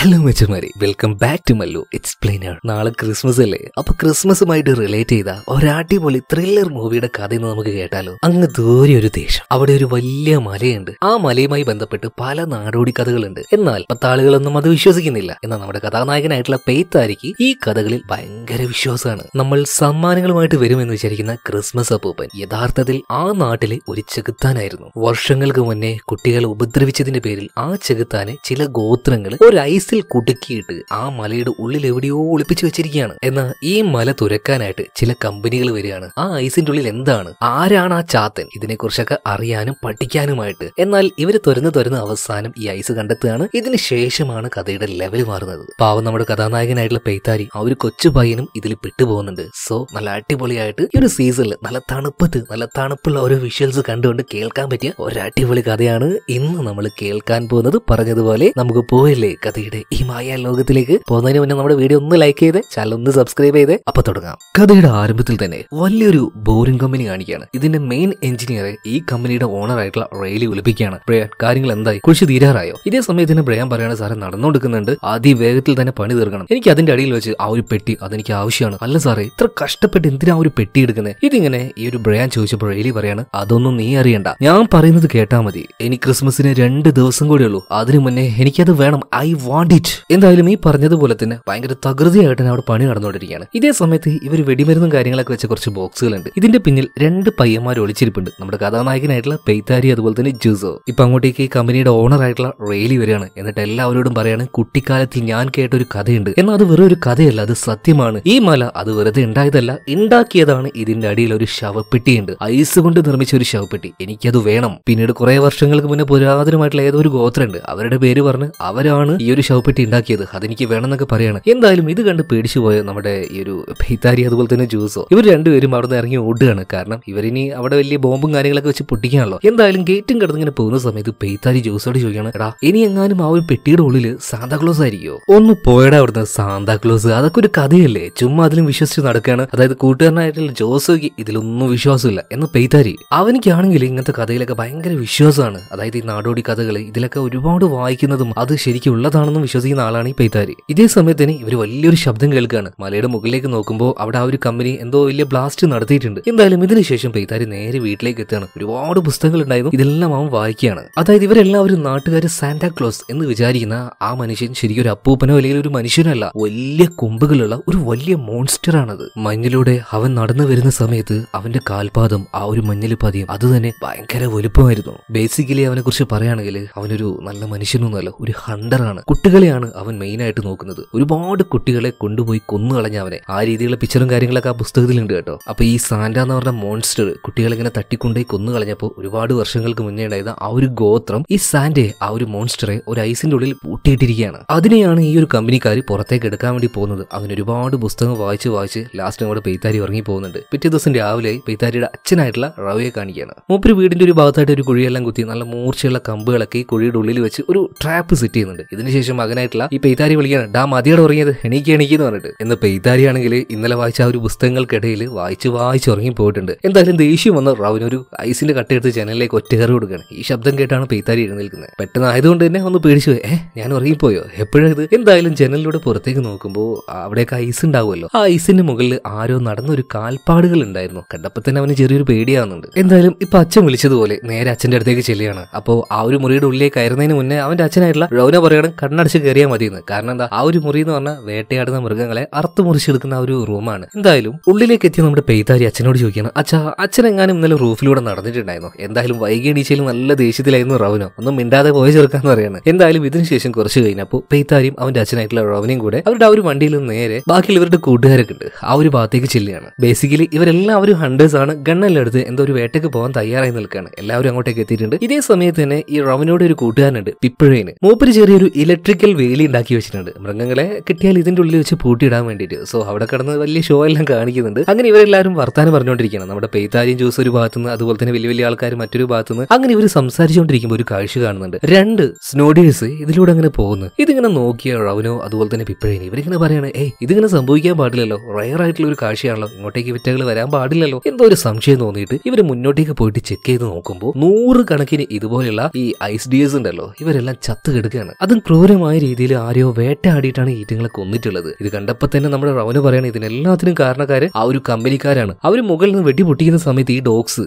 hello മെച്ചമാരി welcome back to Mallu explainer നാളെ Christmas അല്ലേ അപ്പൊ ക്രിസ്മസുമായിട്ട് റിലേറ്റ് ചെയ്ത ഒരാടിപൊളി ത്രില്ലർ മൂവിയുടെ എന്ന് നമുക്ക് കേട്ടാലോ അങ്ങ് ദൂരെ ഒരു ദേശം അവിടെ ഒരു വലിയ മലയുണ്ട് ആ മലയുമായി ബന്ധപ്പെട്ട് പല നാടോടി കഥകളുണ്ട് എന്നാൽ പത്താളുകളൊന്നും അത് വിശ്വസിക്കുന്നില്ല എന്നാൽ നമ്മുടെ കഥാനായകനായിട്ടുള്ള പെയ്ത്താരിക്ക് ഈ കഥകളിൽ ഭയങ്കര വിശ്വാസമാണ് നമ്മൾ സമ്മാനങ്ങളുമായിട്ട് വരുമെന്ന് വിചാരിക്കുന്ന ക്രിസ്മസ് അപ്പൂപ്പൻ യഥാർത്ഥത്തിൽ ആ നാട്ടിലെ ഒരു ചെകുത്താനായിരുന്നു വർഷങ്ങൾക്ക് മുന്നേ കുട്ടികളെ ഉപദ്രവിച്ചതിന്റെ പേരിൽ ആ ചെകുത്താനെ ചില ഗോത്രങ്ങൾ ഒരു ഐസ് ഐസിൽ കുടുക്കിയിട്ട് ആ മലയുടെ ഉള്ളിൽ എവിടെയോ ഒളിപ്പിച്ചു വെച്ചിരിക്കുകയാണ് എന്നാൽ ഈ മല തുരക്കാനായിട്ട് ചില കമ്പനികൾ വരികയാണ് ആ ഐസിന്റെ ഉള്ളിൽ എന്താണ് ആരാണ് ആ ചാത്തൻ ഇതിനെക്കുറിച്ചൊക്കെ അറിയാനും പഠിക്കാനുമായിട്ട് എന്നാൽ ഇവര് തുരന്ന് തുരന്ന് അവസാനം ഈ ഐസ് കണ്ടെത്തുകയാണ് ഇതിന് ശേഷമാണ് കഥയുടെ ലെവൽ മാറുന്നത് പാവം നമ്മുടെ കഥാനായകനായിട്ടുള്ള പെയ്ത്താരി ആ ഒരു കൊച്ചു പയ്യനും ഇതിൽ പെട്ടുപോകുന്നുണ്ട് സോ നല്ല അടിപൊളിയായിട്ട് ഈ ഒരു സീസണിൽ നല്ല തണുപ്പത്ത് നല്ല തണുപ്പുള്ള ഓരോ വിഷ്വൽസ് കണ്ടുകൊണ്ട് കേൾക്കാൻ പറ്റിയ ഒരു അടിപൊളി കഥയാണ് ഇന്ന് നമ്മൾ കേൾക്കാൻ പോകുന്നത് പറഞ്ഞതുപോലെ നമുക്ക് പോയല്ലേ കഥയുടെ നേരെ ഈ മായ ലോകത്തിലേക്ക് പോകുന്നതിന് മുന്നേ നമ്മുടെ വീഡിയോ ഒന്ന് ലൈക്ക് ചെയ്ത് ചാനൽ ഒന്ന് സബ്സ്ക്രൈബ് ചെയ്ത് അപ്പൊ തുടങ്ങാം കഥയുടെ ആരംഭത്തിൽ തന്നെ വലിയൊരു ബോറിംഗ് കമ്പനി കാണിക്കുകയാണ് ഇതിന്റെ മെയിൻ എഞ്ചിനീയർ ഈ കമ്പനിയുടെ ഓണർ ആയിട്ടുള്ള റെയിലി വിളിപ്പിക്കുകയാണ് ബ്രയാൻ കാര്യങ്ങൾ എന്തായി കുഴിച്ച് തീരാറായോ ഇതേ സമയത്ത് തന്നെ ബ്രയാൻ പറയാണ് സാറെ നടന്നുകൊടുക്കുന്നുണ്ട് അതിവേഗത്തിൽ തന്നെ പണി തീർക്കണം എനിക്ക് അതിന്റെ അടിയിൽ വെച്ച് ആ ഒരു പെട്ടി അതെനിക്ക് ആവശ്യമാണ് അല്ല സാറെ ഇത്ര കഷ്ടപ്പെട്ട് എന്തിനാ ഒരു പെട്ടി എടുക്കുന്നത് ഇതിങ്ങനെ ഈ ഒരു ബ്രയാൻ ചോദിച്ചപ്പോൾ റെയിലി പറയാണ് അതൊന്നും നീ അറിയണ്ട ഞാൻ പറയുന്നത് കേട്ടാ മതി എനിക്ക് ക്രിസ്മസിന് രണ്ട് ദിവസം കൂടെ ഉള്ളൂ അതിനു മുന്നേ എനിക്കത് വേണം ഐ വാൺ ഗോഡ് എന്തായാലും ഈ പറഞ്ഞതുപോലെ തന്നെ ഭയങ്കര തകൃതിയായിട്ടാണ് അവിടെ പണി നടന്നുകൊണ്ടിരിക്കുകയാണ് ഇതേ സമയത്ത് ഇവർ വെടിമരുന്നും കാര്യങ്ങളൊക്കെ വെച്ച കുറച്ച് ബോക്സുകളുണ്ട് ഇതിന്റെ പിന്നിൽ രണ്ട് പയ്യന്മാർ ഒളിച്ചിരിപ്പുണ്ട് നമ്മുടെ കഥാനായകനായിട്ടുള്ള പെയ്താരി അതുപോലെ തന്നെ ജുസോ ഇപ്പൊ അങ്ങോട്ടേക്ക് ഈ കമ്പനിയുടെ ഓണർ ആയിട്ടുള്ള റെയിലി വരികയാണ് എന്നിട്ട് എല്ലാവരോടും പറയാണ് കുട്ടിക്കാലത്തിൽ ഞാൻ കേട്ട ഒരു കഥയുണ്ട് എന്നാൽ അത് വെറും ഒരു കഥയല്ല അത് സത്യമാണ് ഈ മല അത് വെറുതെ ഉണ്ടായതല്ല ഉണ്ടാക്കിയതാണ് ഇതിന്റെ അടിയിൽ ഒരു ശവപ്പെട്ടിയുണ്ട് ഐസ് കൊണ്ട് നിർമ്മിച്ച ഒരു ശവപ്പെട്ടി എനിക്കത് വേണം പിന്നീട് കുറെ വർഷങ്ങൾക്ക് മുന്നേ പുരാതനമായിട്ടുള്ള ഏതോ ഒരു ഗോത്രമുണ്ട് അവരുടെ പേര് പറഞ്ഞ് അവരാണ് ഈ ഒരു ശവ റവപ്പെട്ടി ഉണ്ടാക്കിയത് അതെനിക്ക് വേണമെന്നൊക്കെ പറയാണ് എന്തായാലും ഇത് കണ്ട് പേടിച്ചു പോയ നമ്മുടെ ഈ ഒരു ഭൈത്താരി അതുപോലെ തന്നെ ജ്യൂസോ ഇവർ രണ്ടുപേരും അവിടെ നിന്ന് ഇറങ്ങി ഓടുകയാണ് കാരണം ഇവരിനി അവിടെ വലിയ ബോംബും കാര്യങ്ങളൊക്കെ വെച്ച് പൊട്ടിക്കാണല്ലോ എന്തായാലും ഗേറ്റും കടന്നിങ്ങനെ പോകുന്ന സമയത്ത് ഭൈത്താരി ജ്യൂസോട് ചോദിക്കണം എടാ ഇനി എങ്ങാനും ആ ഒരു പെട്ടിയുടെ ഉള്ളിൽ സാന്താക്ലോസ് ആയിരിക്കുമോ ഒന്ന് പോയട അവിടുന്ന് സാന്താക്ലോസ് അതൊക്കെ ഒരു കഥയല്ലേ ചുമ്മാ അതിലും വിശ്വസിച്ച് നടക്കുകയാണ് അതായത് കൂട്ടുകാരനായിട്ടുള്ള ജോസോക്ക് ഇതിലൊന്നും വിശ്വാസമില്ല എന്ന് പെയ്താരി അവനിക്കാണെങ്കിൽ ഇങ്ങനത്തെ കഥയിലൊക്കെ ഭയങ്കര വിശ്വാസമാണ് അതായത് ഈ നാടോടി കഥകൾ ഇതിലൊക്കെ ഒരുപാട് വായിക്കുന്നതും അത് ശരിക്കും ഉള്ളതാണെന്നും വിശ്വസിക്കുന്ന ആളാണ് ഈ പെയ്താരി ഇതേ സമയത്തിന് ഇവർ വലിയൊരു ശബ്ദം കേൾക്കുകയാണ് മലയുടെ മുകളിലേക്ക് നോക്കുമ്പോൾ അവിടെ ആ ഒരു കമ്പനി എന്തോ വലിയ ബ്ലാസ്റ്റ് നടത്തിയിട്ടുണ്ട് എന്തായാലും ഇതിനുശേഷം പെയ്താരി നേരെ വീട്ടിലേക്ക് എത്തുകയാണ് ഒരുപാട് പുസ്തകങ്ങൾ ഉണ്ടായിരുന്നു ഇതെല്ലാം അവൻ വായിക്കുകയാണ് അതായത് ഇവരെല്ലാവരും നാട്ടുകാർ സാന്റാ ക്ലോസ് എന്ന് വിചാരിക്കുന്ന ആ മനുഷ്യൻ ശരിക്കും ഒരു അപ്പൂപ്പനോ അല്ലെങ്കിൽ ഒരു മനുഷ്യനല്ല വലിയ കൊമ്പുകളുള്ള ഒരു വലിയ മോൺസ്റ്റർ ആണത് മഞ്ഞിലൂടെ അവൻ നടന്നു വരുന്ന സമയത്ത് അവന്റെ കാൽപാദം ആ ഒരു മഞ്ഞിൽ പതിയും അത് തന്നെ ഭയങ്കര വലുപ്പമായിരുന്നു ബേസിക്കലി അവനെ കുറിച്ച് പറയുകയാണെങ്കിൽ അവനൊരു നല്ല മനുഷ്യനൊന്നുമല്ല ഒരു ഹണ്ടറാണ് കുട്ടികൾ കുട്ടികളെയാണ് അവൻ മെയിനായിട്ട് നോക്കുന്നത് ഒരുപാട് കുട്ടികളെ കൊണ്ടുപോയി കൊന്നു കളഞ്ഞ അവനെ ആ രീതിയിലുള്ള പിക്ചറും കാര്യങ്ങളൊക്കെ ആ പുസ്തകത്തിലുണ്ട് കേട്ടോ അപ്പൊ ഈ സാന്റ എന്ന് പറഞ്ഞ മോൺസ്റ്റർ കുട്ടികളെ ഇങ്ങനെ തട്ടിക്കൊണ്ടുപോയി കൊന്നു കളഞ്ഞപ്പോൾ ഒരുപാട് വർഷങ്ങൾക്ക് മുന്നേ ഉണ്ടായത് ആ ഒരു ഗോത്രം ഈ സാന്റെ ആ ഒരു മോൺസ്റ്ററെ ഒരു ഐസിന്റെ ഉള്ളിൽ പൂട്ടിയിട്ടിരിക്കുകയാണ് അതിനെയാണ് ഈ ഒരു കമ്പനിക്കാർ പുറത്തേക്ക് എടുക്കാൻ വേണ്ടി പോകുന്നത് അങ്ങനെ ഒരുപാട് പുസ്തകം വായിച്ച് വായിച്ച് ലാസ്റ്റ് അങ്ങോട്ട് പെയ്ത്താരി ഉറങ്ങി പോകുന്നുണ്ട് പിറ്റേ ദിവസം രാവിലെ പെയ്ത്താരിയുടെ അച്ഛനായിട്ടുള്ള റവയെ കാണിക്കുകയാണ് മൂപ്പര് വീടിന്റെ ഒരു ഭാഗത്തായിട്ട് ഒരു കുഴിയെല്ലാം കുത്തി നല്ല മൂർച്ചയുള്ള കമ്പുകളൊക്കെ ഈ കുഴിയുടെ ഉള്ളിൽ വെച്ച് ഒരു ട്രാപ്പ് സെറ്റ് ചെയ്യുന്നുണ്ട് ഇതിനുശേഷം മകനായിട്ടുള്ള ഈ പെയ്താരി വിളിക്കാണ് ഡാ മതിയോട് ഉറങ്ങിയത് എണീക്ക് എണീക്ക് എന്ന് പറഞ്ഞിട്ട് എന്ന് ആണെങ്കിൽ ഇന്നലെ വായിച്ച ആ ഒരു പുസ്തകങ്ങൾക്കിടയിൽ വായിച്ച് വായിച്ച് ഉറങ്ങി പോയിട്ടുണ്ട് എന്തായാലും ദേഷ്യം വന്ന് റാവിന് ഒരു ഐസിന്റെ കട്ടയെടുത്ത് ജനലിലേക്ക് ഒറ്റകറി കൊടുക്കുകയാണ് ഈ ശബ്ദം കേട്ടാണ് പെയ്താരി എഴുന്നേൽക്കുന്നത് പെട്ടെന്ന് ആയതുകൊണ്ട് തന്നെ ഒന്ന് പേടിച്ചു ഏ ഞാൻ ഉറങ്ങിപ്പോയോ എപ്പോഴത് എന്തായാലും ജനലിലൂടെ പുറത്തേക്ക് നോക്കുമ്പോൾ അവിടെയൊക്കെ ഐസ് ഉണ്ടാവുമല്ലോ ആ ഐസിന്റെ മുകളിൽ ആരോ നടന്നൊരു കാൽപ്പാടുകൾ ഉണ്ടായിരുന്നു കണ്ടപ്പോൾ തന്നെ അവന് ചെറിയൊരു പേടിയാവുന്നുണ്ട് എന്തായാലും ഇപ്പൊ അച്ഛൻ വിളിച്ചതുപോലെ നേരെ അച്ഛന്റെ അടുത്തേക്ക് ചെല്ലുകയാണ് അപ്പോൾ ആ ഒരു മുറിയുടെ ഉള്ളിലേക്ക് കയറുന്നതിന് മുന്നേ അവന്റെ അച്ഛനായിട്ടുള്ള റൗന പറയണം കണ്ണട അടിച്ച് കയറിയാൽ മതിയെന്ന് കാരണം എന്താ ആ ഒരു മുറി എന്ന് പറഞ്ഞാൽ വേട്ടയാടുന്ന മൃഗങ്ങളെ അറുത്ത് മുറിച്ചെടുക്കുന്ന ഒരു റൂമാണ് എന്തായാലും ഉള്ളിലേക്ക് എത്തിയ നമ്മുടെ പെയ്താരി അച്ഛനോട് ചോദിക്കുകയാണ് അച്ഛാ അച്ഛൻ എങ്ങാനും ഇന്നലെ റൂഫിലൂടെ നടന്നിട്ടുണ്ടായിരുന്നു എന്തായാലും വൈകി നല്ല ദേഷ്യത്തിലായിരുന്നു റവനോ ഒന്നും മിണ്ടാതെ പോയ ചെറുക്കാന്ന് പറയുന്നത് എന്തായാലും ഇതിനുശേഷം കുറച്ച് കഴിഞ്ഞപ്പോൾ പെയ്താരിയും അവന്റെ അച്ഛനായിട്ടുള്ള റവനയും കൂടെ അവരുടെ ആ ഒരു വണ്ടിയിൽ നേരെ ബാക്കി ഇവരുടെ കൂട്ടുകാരൊക്കെ ഉണ്ട് ആ ഒരു ഭാഗത്തേക്ക് ചെല്ലുകയാണ് ബേസിക്കലി ഇവരെല്ലാവരും ഹണ്ടേഴ്സ് ആണ് ഗണ്ണെല്ലാം എടുത്ത് എന്തോ ഒരു വേട്ടയ്ക്ക് പോകാൻ തയ്യാറായി നിൽക്കുകയാണ് എല്ലാവരും അങ്ങോട്ടേക്ക് എത്തിയിട്ടുണ്ട് ഇതേ സമയത്ത് തന്നെ ഈ റവനോട് ഒരു കൂട്ടുകാരനുണ്ട് പിപ്പഴേന് മൂപ്പര് ചെറിയൊരു ഇലക്ട്രിക് ഒരിക്കൽ വേലി ഉണ്ടാക്കി വെച്ചിട്ടുണ്ട് മൃഗങ്ങളെ കിട്ടിയാൽ ഇതിന്റെ ഉള്ളിൽ വെച്ച് പൂട്ടിയിടാൻ വേണ്ടിയിട്ട് സോ അവിടെ കിടന്ന് വലിയ ഷോ എല്ലാം കാണിക്കുന്നുണ്ട് അങ്ങനെ ഇവരെല്ലാവരും വർത്താനം പറഞ്ഞുകൊണ്ടിരിക്കുകയാണ് നമ്മുടെ പെയ്താരിയും ജ്യൂസ് ഒരു ഭാഗത്തുനിന്ന് അതുപോലെ തന്നെ വലിയ വലിയ ആൾക്കാർ മറ്റൊരു ഭാഗത്തുനിന്ന് അങ്ങനെ ഇവർ സംസാരിച്ചുകൊണ്ടിരിക്കുമ്പോൾ ഒരു കാഴ്ച കാണുന്നുണ്ട് രണ്ട് സ്നോഡേഴ്സ് ഇതിലൂടെ അങ്ങനെ പോകുന്നു ഇതിങ്ങനെ നോക്കിയ റവനോ അതുപോലെ തന്നെ പിപ്പഴേനെ ഇവരിങ്ങനെ പറയാണ് ഏയ് ഇതിങ്ങനെ സംഭവിക്കാൻ പാടില്ലല്ലോ റയർ ആയിട്ടുള്ള ഒരു കാഴ്ചയാണല്ലോ ഇങ്ങോട്ടേക്ക് വിറ്റകൾ വരാൻ പാടില്ലല്ലോ എന്തോ ഒരു സംശയം തോന്നിയിട്ട് ഇവർ മുന്നോട്ടേക്ക് പോയിട്ട് ചെക്ക് ചെയ്ത് നോക്കുമ്പോൾ നൂറ് കണക്കിന് ഇതുപോലെയുള്ള ഈ ഐസ് ഡിയേഴ്സ് ഉണ്ടല്ലോ ഇവരെല്ലാം ചത്ത് കിടക്കുകയാണ് അതും ക്രൂരമായി ക്രൂരമായ രീതിയിൽ ആരെയോ വേട്ടയാടിയിട്ടാണ് ഈറ്റങ്ങളെ കൊന്നിട്ടുള്ളത് ഇത് കണ്ടപ്പോൾ തന്നെ നമ്മുടെ റവന് പറയണം ഇതിനെല്ലാത്തിനും കാരണക്കാര് ആ ഒരു കമ്പനിക്കാരാണ് അവർ മുകളിൽ നിന്ന് വെടിപൊട്ടിക്കുന്ന സമയത്ത് ഈ ഡോഗ്സ്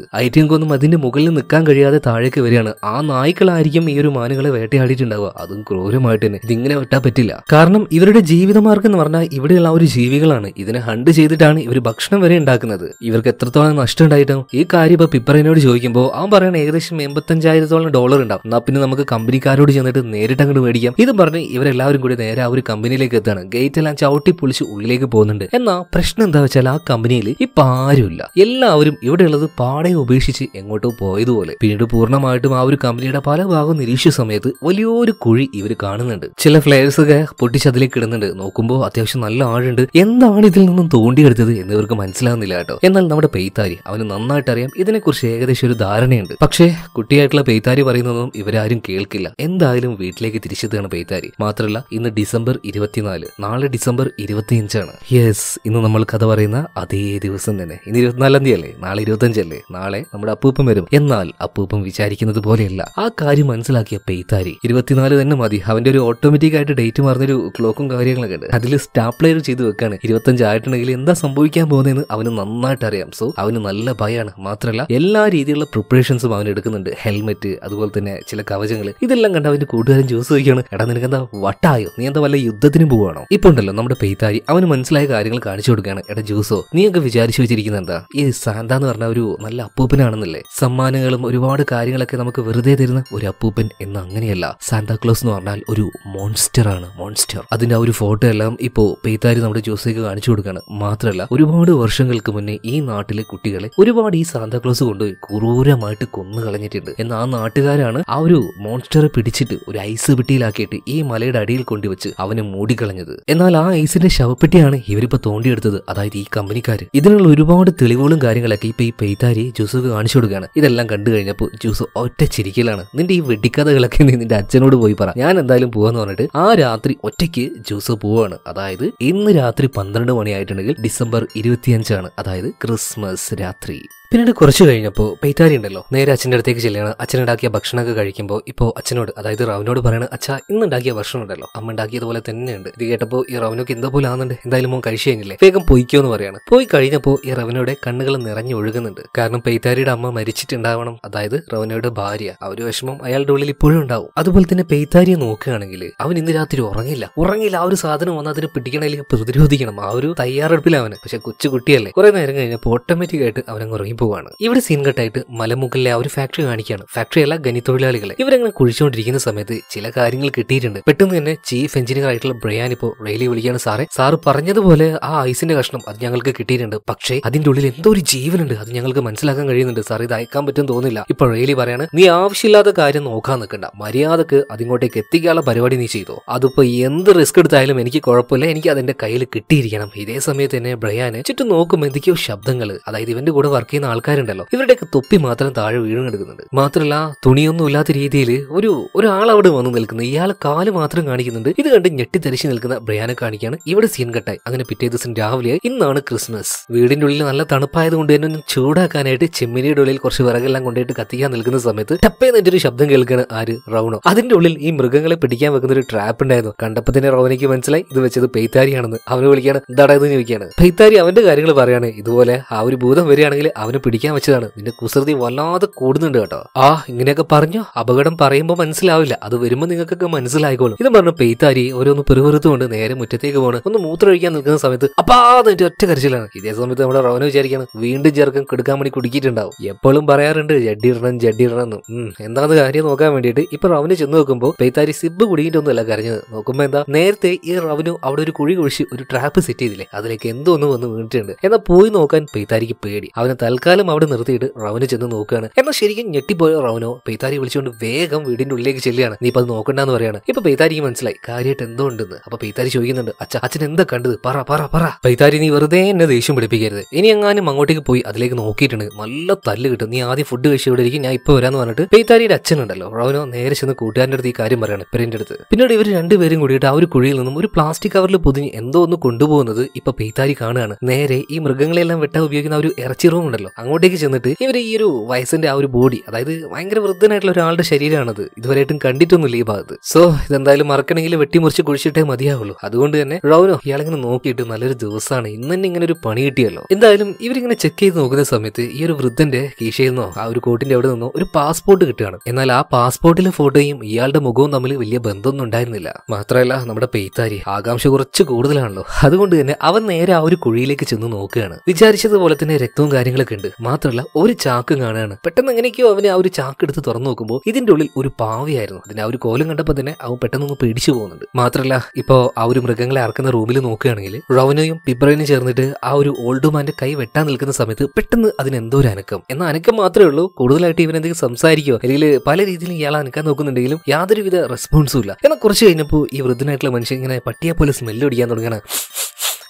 കൊന്നും അതിന്റെ മുകളിൽ നിൽക്കാൻ കഴിയാതെ താഴേക്ക് വരികയാണ് ആ നായ്ക്കളായിരിക്കും ഈ ഒരു മാനുകളെ വേട്ടയാടിയിട്ടുണ്ടാവുക അതും ക്രൂരമായിട്ട് തന്നെ ഇതിങ്ങനെ വെട്ടാൻ പറ്റില്ല കാരണം ഇവരുടെ ജീവിതമാർഗം എന്ന് പറഞ്ഞാൽ ഇവിടെയുള്ള ഒരു ജീവികളാണ് ഇതിനെ ഹണ്ട് ചെയ്തിട്ടാണ് ഇവർ ഭക്ഷണം വരെ ഉണ്ടാക്കുന്നത് ഇവർക്ക് എത്രത്തോളം നഷ്ടം ഉണ്ടായിട്ടും ഈ കാര്യം ഇപ്പൊ പിപ്പറിനോട് ചോദിക്കുമ്പോൾ അവൻ പറയണ ഏകദേശം എൺപത്തഞ്ചായിരത്തോളം ഡോളർ ഉണ്ടാവും എന്നാ പിന്നെ നമുക്ക് കമ്പനിക്കാരോട് ചെന്നിട്ട് നേരിട്ട് അങ്ങോട്ട് മേടിക്കാം ഇത് പറഞ്ഞ് ഇവരെല്ലാവരും കൂടി നേരെ ആ ഒരു കമ്പനിയിലേക്ക് എത്താണ് ഗേറ്റ് എല്ലാം ചവിട്ടി പൊളിച്ച് ഉള്ളിലേക്ക് പോകുന്നുണ്ട് എന്നാ പ്രശ്നം എന്താ വെച്ചാൽ ആ കമ്പനിയിൽ ഇപ്പൊ ആരുമില്ല എല്ലാവരും ഇവിടെ ഉള്ളത് പാടെ ഉപേക്ഷിച്ച് എങ്ങോട്ടോ പോയതുപോലെ പിന്നീട് പൂർണ്ണമായിട്ടും ആ ഒരു കമ്പനിയുടെ പല ഭാഗം നിരീക്ഷിച്ച സമയത്ത് വലിയൊരു കുഴി ഇവർ കാണുന്നുണ്ട് ചില ഫ്ലെയേഴ്സ് ഒക്കെ പൊട്ടിച്ച് അതിലേക്ക് ഇടുന്നുണ്ട് നോക്കുമ്പോൾ അത്യാവശ്യം നല്ല ആഴുണ്ട് എന്താണ് ഇതിൽ നിന്നും തോണ്ടിയെടുത്തത് എന്ന് ഇവർക്ക് മനസ്സിലാകുന്നില്ല കേട്ടോ എന്നാൽ നമ്മുടെ പെയ്ത്താരി അവന് നന്നായിട്ട് അറിയാം ഇതിനെക്കുറിച്ച് ഏകദേശം ഒരു ധാരണയുണ്ട് പക്ഷേ കുട്ടിയായിട്ടുള്ള പെയ്ത്താരി പറയുന്നതൊന്നും ഇവരാരും കേൾക്കില്ല എന്തായാലും വീട്ടിലേക്ക് തിരിച്ചെത്തുകയാണ് പെയ്ത്താരി കാര്യം മാത്രമല്ല ഇന്ന് ഡിസംബർ ഇരുപത്തിനാല് നാളെ ഡിസംബർ ഇരുപത്തിയഞ്ചാണ് യെസ് ഇന്ന് നമ്മൾ കഥ പറയുന്ന അതേ ദിവസം തന്നെ ഇന്ന് ഇരുപത്തിനാലാം തീയതി അല്ലേ നാളെ ഇരുപത്തഞ്ചല്ലേ നാളെ നമ്മുടെ അപ്പൂപ്പൻ വരും എന്നാൽ അപ്പൂപ്പൻ വിചാരിക്കുന്നത് പോലെയല്ല ആ കാര്യം മനസ്സിലാക്കിയ പെയ്താരി ഇരുപത്തിനാല് തന്നെ മതി അവന്റെ ഒരു ഓട്ടോമാറ്റിക് ആയിട്ട് ഡേറ്റ് മാറുന്നൊരു ക്ലോക്കും കാര്യങ്ങളൊക്കെ ഉണ്ട് അതിൽ സ്റ്റാപ്ലയർ ചെയ്ത് വെക്കാണ് ഇരുപത്തഞ്ച് ആയിട്ടുണ്ടെങ്കിൽ എന്താ സംഭവിക്കാൻ പോകുന്നതെന്ന് അവന് നന്നായിട്ട് അറിയാം സോ അവന് നല്ല ഭയമാണ് മാത്രമല്ല എല്ലാ രീതിയിലുള്ള പ്രിപ്പറേഷൻസും അവൻ എടുക്കുന്നുണ്ട് ഹെൽമെറ്റ് അതുപോലെ തന്നെ ചില കവചങ്ങൾ ഇതെല്ലാം കണ്ട് അവന്റെ കൂട്ടുകാരൻ ജ്യൂസ് ചോദിക്കുകയാണ് എടാ നിനക്ക് എന്താ വട്ടായോ നീ എന്താ വല്ല യുദ്ധത്തിന് പോവാണോ ഇപ്പൊ ഉണ്ടല്ലോ നമ്മുടെ പെയ്താരി അവന് മനസ്സിലായ കാര്യങ്ങൾ കാണിച്ചു കൊടുക്കുകയാണ് എടാ ജ്യൂസോ നീയൊക്കെ വിചാരിച്ചു വെച്ചിരിക്കുന്ന എന്താ ഈ സാന്ത എന്ന് പറഞ്ഞ ഒരു നല്ല അപ്പൂപ്പനാണെന്നല്ലേ സമ്മാനങ്ങളും ഒരുപാട് കാര്യങ്ങളൊക്കെ നമുക്ക് വെറുതെ തരുന്ന ഒരു അപ്പൂപ്പൻ എന്ന് അങ്ങനെയല്ല സാന്താക്ലോസ് എന്ന് പറഞ്ഞാൽ ഒരു മോൺസ്റ്റർ ആണ് മോൺസ്റ്റർ അതിന്റെ ആ ഒരു ഫോട്ടോ എല്ലാം ഇപ്പോ പെയ്താരി നമ്മുടെ ജ്യൂസയ്ക്ക് കാണിച്ചു കൊടുക്കുകയാണ് മാത്രമല്ല ഒരുപാട് വർഷങ്ങൾക്ക് മുന്നേ ഈ നാട്ടിലെ കുട്ടികളെ ഒരുപാട് ഈ സാന്താക്ലോസ് കൊണ്ട് ക്രൂരമായിട്ട് കൊന്നു കളഞ്ഞിട്ടുണ്ട് എന്നാൽ ആ നാട്ടുകാരാണ് ആ ഒരു മോൺസ്റ്ററെ പിടിച്ചിട്ട് ഒരു ഐസ് പെട്ടിയിലാക്കിയിട്ട് ഈ മലയുടെ അടിയിൽ കൊണ്ടുവച്ച് അവനെ മൂടിക്കളഞ്ഞത് എന്നാൽ ആ ഐസിന്റെ ശവപ്പെട്ടിയാണ് ഇവരിപ്പോ തോണ്ടിയെടുത്തത് അതായത് ഈ കമ്പനിക്കാർ ഇതിനുള്ള ഒരുപാട് തെളിവുകളും കാര്യങ്ങളൊക്കെ ഇപ്പൊ ഈ പെയ്താരി ജൂസുക്ക് കാണിച്ചു കൊടുക്കുകയാണ് ഇതെല്ലാം കണ്ടു കഴിഞ്ഞപ്പോൾ ജൂസ് ഒറ്റ ചിരിക്കലാണ് നിന്റെ ഈ വെടിക്കഥകളൊക്കെ നീ നിന്റെ അച്ഛനോട് പോയി പറ ഞാൻ എന്തായാലും പോവാന്ന് പറഞ്ഞിട്ട് ആ രാത്രി ഒറ്റയ്ക്ക് ജൂസ് പോവാണ് അതായത് ഇന്ന് രാത്രി പന്ത്രണ്ട് മണിയായിട്ടുണ്ടെങ്കിൽ ഡിസംബർ ഇരുപത്തിയഞ്ചാണ് അതായത് ക്രിസ്മസ് രാത്രി പിന്നീട് കുറച്ച് കഴിഞ്ഞപ്പോൾ പൈത്താരി ഉണ്ടല്ലോ നേരെ അച്ഛൻ്റെ അടുത്തേക്ക് ചെല്ലുകയാണ് അച്ഛനുണ്ടാക്കിയ ഭക്ഷണമൊക്കെ കഴിക്കുമ്പോൾ ഇപ്പോൾ അച്ഛനോട് അതായത് റവനോട് പറയണ അച്ഛ ഇന്നുണ്ടാക്കിയ ഭക്ഷണം ഉണ്ടല്ലോ അമ്മ ഉണ്ടാക്കിയതുപോലെ തന്നെയുണ്ട് ഇത് കേട്ടപ്പോൾ ഈ റവനൊക്കെ എന്തോ പോലെ ആവുന്നുണ്ട് എന്തായാലും മോൻ കഴിച്ചു കഴിഞ്ഞില്ലേ വേഗം പൊയ്ക്കോ എന്ന് പറയാണ് പോയി കഴിഞ്ഞപ്പോൾ ഈ റവനയുടെ കണ്ണുകൾ നിറഞ്ഞു ഒഴുകുന്നുണ്ട് കാരണം പൈത്താരിയുടെ അമ്മ മരിച്ചിട്ടുണ്ടാവണം അതായത് റവനയുടെ ഭാര്യ ആ ഒരു വിഷമം അയാളുടെ ഉള്ളിൽ ഇപ്പോഴും ഉണ്ടാവും അതുപോലെ തന്നെ പെയ്ത്താരിയെ നോക്കുകയാണെങ്കിൽ അവൻ ഇന്ന് രാത്രി ഉറങ്ങില്ല ഉറങ്ങില്ല ആ ഒരു സാധനം വന്ന് അതിനെ പിടിക്കണമെങ്കിൽ പ്രതിരോധിക്കണം ആ ഒരു തയ്യാറെടുപ്പിൽ പക്ഷെ കൊച്ചു കുട്ടിയല്ലേ കുറെ നേരം കഴിഞ്ഞപ്പോൾ ഓട്ടോമാറ്റിക് ആയിട്ട് അവനങ്ങ് ഉറങ്ങി പോവാണ് ഇവിടെ സീൻ കട്ടായിട്ട് മലമുകളിലെ ആ ഒരു ഫാക്ടറി കാണിക്കുകയാണ് ഫാക്ടറി അല്ല തൊഴിലാളികളെ ഇവരങ്ങനെ കുഴിച്ചുകൊണ്ടിരിക്കുന്ന സമയത്ത് ചില കാര്യങ്ങൾ കിട്ടിയിട്ടുണ്ട് പെട്ടെന്ന് തന്നെ ചീഫ് എഞ്ചിനീയർ ആയിട്ടുള്ള ബ്രയാൻ ഇപ്പോ റെയിലി വിളിക്കാണ് സാറേ സാറ് പറഞ്ഞതുപോലെ ആ ഐസിന്റെ കഷ്ണം അത് ഞങ്ങൾക്ക് കിട്ടിയിട്ടുണ്ട് പക്ഷേ അതിന്റെ ഉള്ളിൽ എന്തോ ഒരു ജീവനുണ്ട് അത് ഞങ്ങൾക്ക് മനസ്സിലാക്കാൻ കഴിയുന്നുണ്ട് സാർ ഇത് അയക്കാൻ പറ്റും തോന്നില്ല ഇപ്പൊ റെയിലി പറയാണ് നീ ആവശ്യമില്ലാത്ത കാര്യം നോക്കാൻ നിൽക്കണ്ട മര്യാദക്ക് അതിങ്ങോട്ടേക്ക് എത്തിക്കാനുള്ള പരിപാടി നീ ചെയ്തോ അതിപ്പോ എന്ത് റിസ്ക് എടുത്തായാലും എനിക്ക് കുഴപ്പമില്ല എനിക്ക് അതിന്റെ കയ്യിൽ കിട്ടിയിരിക്കണം ഇതേ സമയത്ത് തന്നെ ബ്രയാന് ചുറ്റും നോക്കുമ്പോൾ എന്തൊക്കെയോ ശബ്ദങ്ങൾ അതായത് ഇവന്റെ കൂടെ വർക്ക് ചെയ്യുന്ന ആൾക്കാരുണ്ടല്ലോ ഇവരുടെയൊക്കെ തൊപ്പി മാത്രം താഴെ വീണു കിടക്കുന്നുണ്ട് മാത്രമല്ല തുണിയൊന്നും ഇല്ലാത്ത രീതിയിൽ ഒരു ഒരാൾ അവിടെ വന്ന് നിൽക്കുന്നു ഇയാൾ കാല് മാത്രം കാണിക്കുന്നുണ്ട് ഇത് കണ്ട് ഞെട്ടിത്തരിച്ച് നിൽക്കുന്ന ബ്രയാനെ കാണിക്കാണ് ഇവിടെ സീൻ കട്ടായി അങ്ങനെ പിറ്റേ ദിവസം രാവിലെ ഇന്നാണ് ക്രിസ്മസ് വീടിന്റെ ഉള്ളിൽ നല്ല തണുപ്പായത് കൊണ്ട് തന്നെ ഒന്ന് ചൂടാക്കാനായിട്ട് ചെമ്മിനിയുടെ ഉള്ളിൽ കുറച്ച് വിറകെല്ലാം കൊണ്ടുപോയിട്ട് കത്തിക്കാൻ നിൽക്കുന്ന സമയത്ത് ടപ്പേ എന്നൊരു ഒരു ശബ്ദം കേൾക്കുന്ന ആര് റൗണോ അതിന്റെ ഉള്ളിൽ ഈ മൃഗങ്ങളെ പിടിക്കാൻ വെക്കുന്ന ഒരു ട്രാപ്പ് ഉണ്ടായിരുന്നു കണ്ടപ്പോ തന്നെ റൗനയ്ക്ക് മനസ്സിലായി ഇത് വെച്ചത് പെയ്ത്താരിയാണെന്ന് അവനെ വിളിക്കാണ് ദടാ ചോദിക്കുകയാണ് പെയ്ത്താരി അവന്റെ കാര്യങ്ങൾ പറയാണ് ഇതുപോലെ ആ ഒരു ഭൂതം വരികയാണെങ്കിൽ അവന് പിടിക്കാൻ വെച്ചതാണ് നിന്റെ കുസൃതി വല്ലാതെ കൂടുന്നുണ്ട് കേട്ടോ ആ ഇങ്ങനെയൊക്കെ പറഞ്ഞു അപകടം പറയുമ്പോൾ മനസ്സിലാവില്ല അത് വരുമ്പോൾ നിങ്ങൾക്കൊക്കെ മനസ്സിലായിക്കോളും ഇത് പറഞ്ഞു പെയ്ത്താരി ഓരോന്ന് പെരുവരുത്തുകൊണ്ട് നേരെ മുറ്റത്തേക്ക് പോണ് ഒന്ന് മൂത്രമൊഴിക്കാൻ നിൽക്കുന്ന സമയത്ത് അപ്പാ അപ്പാന്ന് ഒറ്റ കരച്ചിലാണ് ഇതേ സമയത്ത് നമ്മുടെ റവന വിചാരിക്കാണ് വീണ്ടും ചെറുക്കം കെടുക്കാൻ വേണ്ടി കുടിക്കിയിട്ടുണ്ടാവും എപ്പോഴും പറയാറുണ്ട് ജഡ്ഡിടണം ജഡ്ഡിടണം എന്താന്ന് കാര്യം നോക്കാൻ വേണ്ടിയിട്ട് ഇപ്പൊ റവന് ചെന്ന് നോക്കുമ്പോൾ പെയ്ത്താരി സിബ് കുടിയിട്ടൊന്നുമല്ല കരഞ്ഞത് നോക്കുമ്പോൾ എന്താ നേരത്തെ ഈ റവനു അവിടെ ഒരു കുഴി കുഴിച്ച് ഒരു ട്രാപ്പ് സെറ്റ് ചെയ്തില്ലേ അതിലേക്ക് എന്തോ ഒന്ന് വന്ന് വീണിട്ടുണ്ട് എന്നാ പോയി നോക്കാൻ പെയ്ത്താരിക്ക് പേടി അവനെ തൽക്കാലം തൽക്കാലം അവിടെ നിർത്തിയിട്ട് റവന് ചെന്ന് നോക്കുകയാണ് എന്നാൽ ശരിക്കും ഞെട്ടിപ്പോയ റവനോ പെയ്താരി വിളിച്ചുകൊണ്ട് വേഗം വീടിന്റെ ഉള്ളിലേക്ക് ചെല്ലുകയാണ് നീ ഇപ്പൊ നോക്കണ്ടെന്ന് പറയാണ് ഇപ്പൊ പെയ്താരിക്ക് മനസ്സിലായി കാര്യമായിട്ട് എന്തോ ഉണ്ടെന്ന് അപ്പൊ പെയ്താരി ചോദിക്കുന്നുണ്ട് അച്ഛ അച്ഛൻ എന്താ കണ്ടത് പറ പറ പറ പെയ്താരി നീ വെറുതെ എന്നെ ദേഷ്യം പിടിപ്പിക്കരുത് ഇനി എങ്ങാനും അങ്ങോട്ടേക്ക് പോയി അതിലേക്ക് നോക്കിയിട്ടുണ്ട് നല്ല തല്ല് കിട്ടും നീ ആദ്യം ഫുഡ് കഴിച്ച് ഇവിടെ ഇരിക്കും ഞാൻ ഇപ്പൊ വരാന്ന് പറഞ്ഞിട്ട് പെയ്താരിയുടെ അച്ഛനുണ്ടല്ലോ റവനോ നേരെ ചെന്ന് കൂട്ടുകാരൻ്റെ അടുത്ത് ഈ കാര്യം പറയാണ് പെരൻ്റെ അടുത്ത് പിന്നീട് ഇവർ രണ്ടുപേരും കൂടിയിട്ട് ആ ഒരു കുഴിയിൽ നിന്നും ഒരു പ്ലാസ്റ്റിക് കവറിൽ പൊതിഞ്ഞ് എന്തോ ഒന്ന് കൊണ്ടുപോകുന്നത് ഇപ്പൊ പെയ്താരി കാണുകയാണ് നേരെ ഈ മൃഗങ്ങളെല്ലാം വെട്ടാൻ ഉപയോഗിക്കുന്ന ഒരു ഇറച്ചി റൂം ഉണ്ടല്ലോ അങ്ങോട്ടേക്ക് ചെന്നിട്ട് ഇവർ ഈ ഒരു വയസ്സിന്റെ ആ ഒരു ബോഡി അതായത് ഭയങ്കര വൃദ്ധനായിട്ടുള്ള ഒരാളുടെ ശരീരമാണത് ഇതുവരെയായിട്ടും കണ്ടിട്ടൊന്നുമില്ല ഈ ഭാഗത്ത് സോ ഇതെന്തായാലും മറക്കണമെങ്കിൽ വെട്ടിമുറിച്ച് കുഴിച്ചിട്ടേ മതിയാവുള്ളൂ അതുകൊണ്ട് തന്നെ റൗനോ ഇയാളിങ്ങനെ നോക്കിയിട്ട് നല്ലൊരു ദിവസമാണ് ഇന്ന് തന്നെ ഇങ്ങനെ ഒരു പണി കിട്ടിയല്ലോ എന്തായാലും ഇവരിങ്ങനെ ചെക്ക് ചെയ്ത് നോക്കുന്ന സമയത്ത് ഈ ഒരു വൃദ്ധന്റെ കീശയിൽ നിന്നോ ആ ഒരു കോട്ടിന്റെ അവിടെ നിന്നോ ഒരു പാസ്പോർട്ട് കിട്ടുകയാണ് എന്നാൽ ആ പാസ്പോർട്ടിലെ ഫോട്ടോയും ഇയാളുടെ മുഖവും തമ്മിൽ വലിയ ബന്ധമൊന്നും ഉണ്ടായിരുന്നില്ല മാത്രമല്ല നമ്മുടെ പെയ്ത്താരി ആകാംക്ഷ കുറച്ച് കൂടുതലാണല്ലോ അതുകൊണ്ട് തന്നെ അവൻ നേരെ ആ ഒരു കുഴിയിലേക്ക് ചെന്ന് നോക്കുകയാണ് വിചാരിച്ചതുപോലെ തന്നെ രക്തവും കാര്യങ്ങളൊക്കെ ഉണ്ട് മാത്രമല്ല ഒരു ചാക്ക് കാണുകയാണ് പെട്ടെന്ന് എങ്ങനെയൊക്കെയോ അവന് ആ ഒരു ചാക്ക് എടുത്ത് തുറന്നു നോക്കുമ്പോൾ ഇതിന്റെ ഉള്ളിൽ ഒരു പാവയായിരുന്നു അതിന് ആ ഒരു കോലം കണ്ടപ്പോൾ തന്നെ അവൻ പെട്ടെന്നൊന്ന് പേടിച്ചു പോകുന്നുണ്ട് മാത്രമല്ല ഇപ്പോൾ ആ ഒരു മൃഗങ്ങളെ അറക്കുന്ന റൂമിൽ നോക്കുകയാണെങ്കിൽ റവനയും പിബ്രനും ചേർന്നിട്ട് ആ ഒരു ഓൾഡ് മാന്റെ കൈ വെട്ടാൻ നിൽക്കുന്ന സമയത്ത് പെട്ടെന്ന് അതിന് എന്തോ ഒരു അനക്കം എന്ന അനക്കം മാത്രമേ ഉള്ളൂ കൂടുതലായിട്ട് ഇവൻ എന്തെങ്കിലും സംസാരിക്കുകയോ അല്ലെങ്കിൽ പല രീതിയിലും ഇയാൾ അനക്കാൻ നോക്കുന്നുണ്ടെങ്കിലും യാതൊരുവിധ റെസ്പോൺസും ഇല്ല എന്നാൽ കുറച്ച് കഴിഞ്ഞപ്പോൾ ഈ വൃദ്ധനായിട്ടുള്ള മനുഷ്യൻ ഇങ്ങനെ പട്ടിയെ പോലെ സ്മെല്ല് അടിക്കാൻ തുടങ്ങുകയാണ്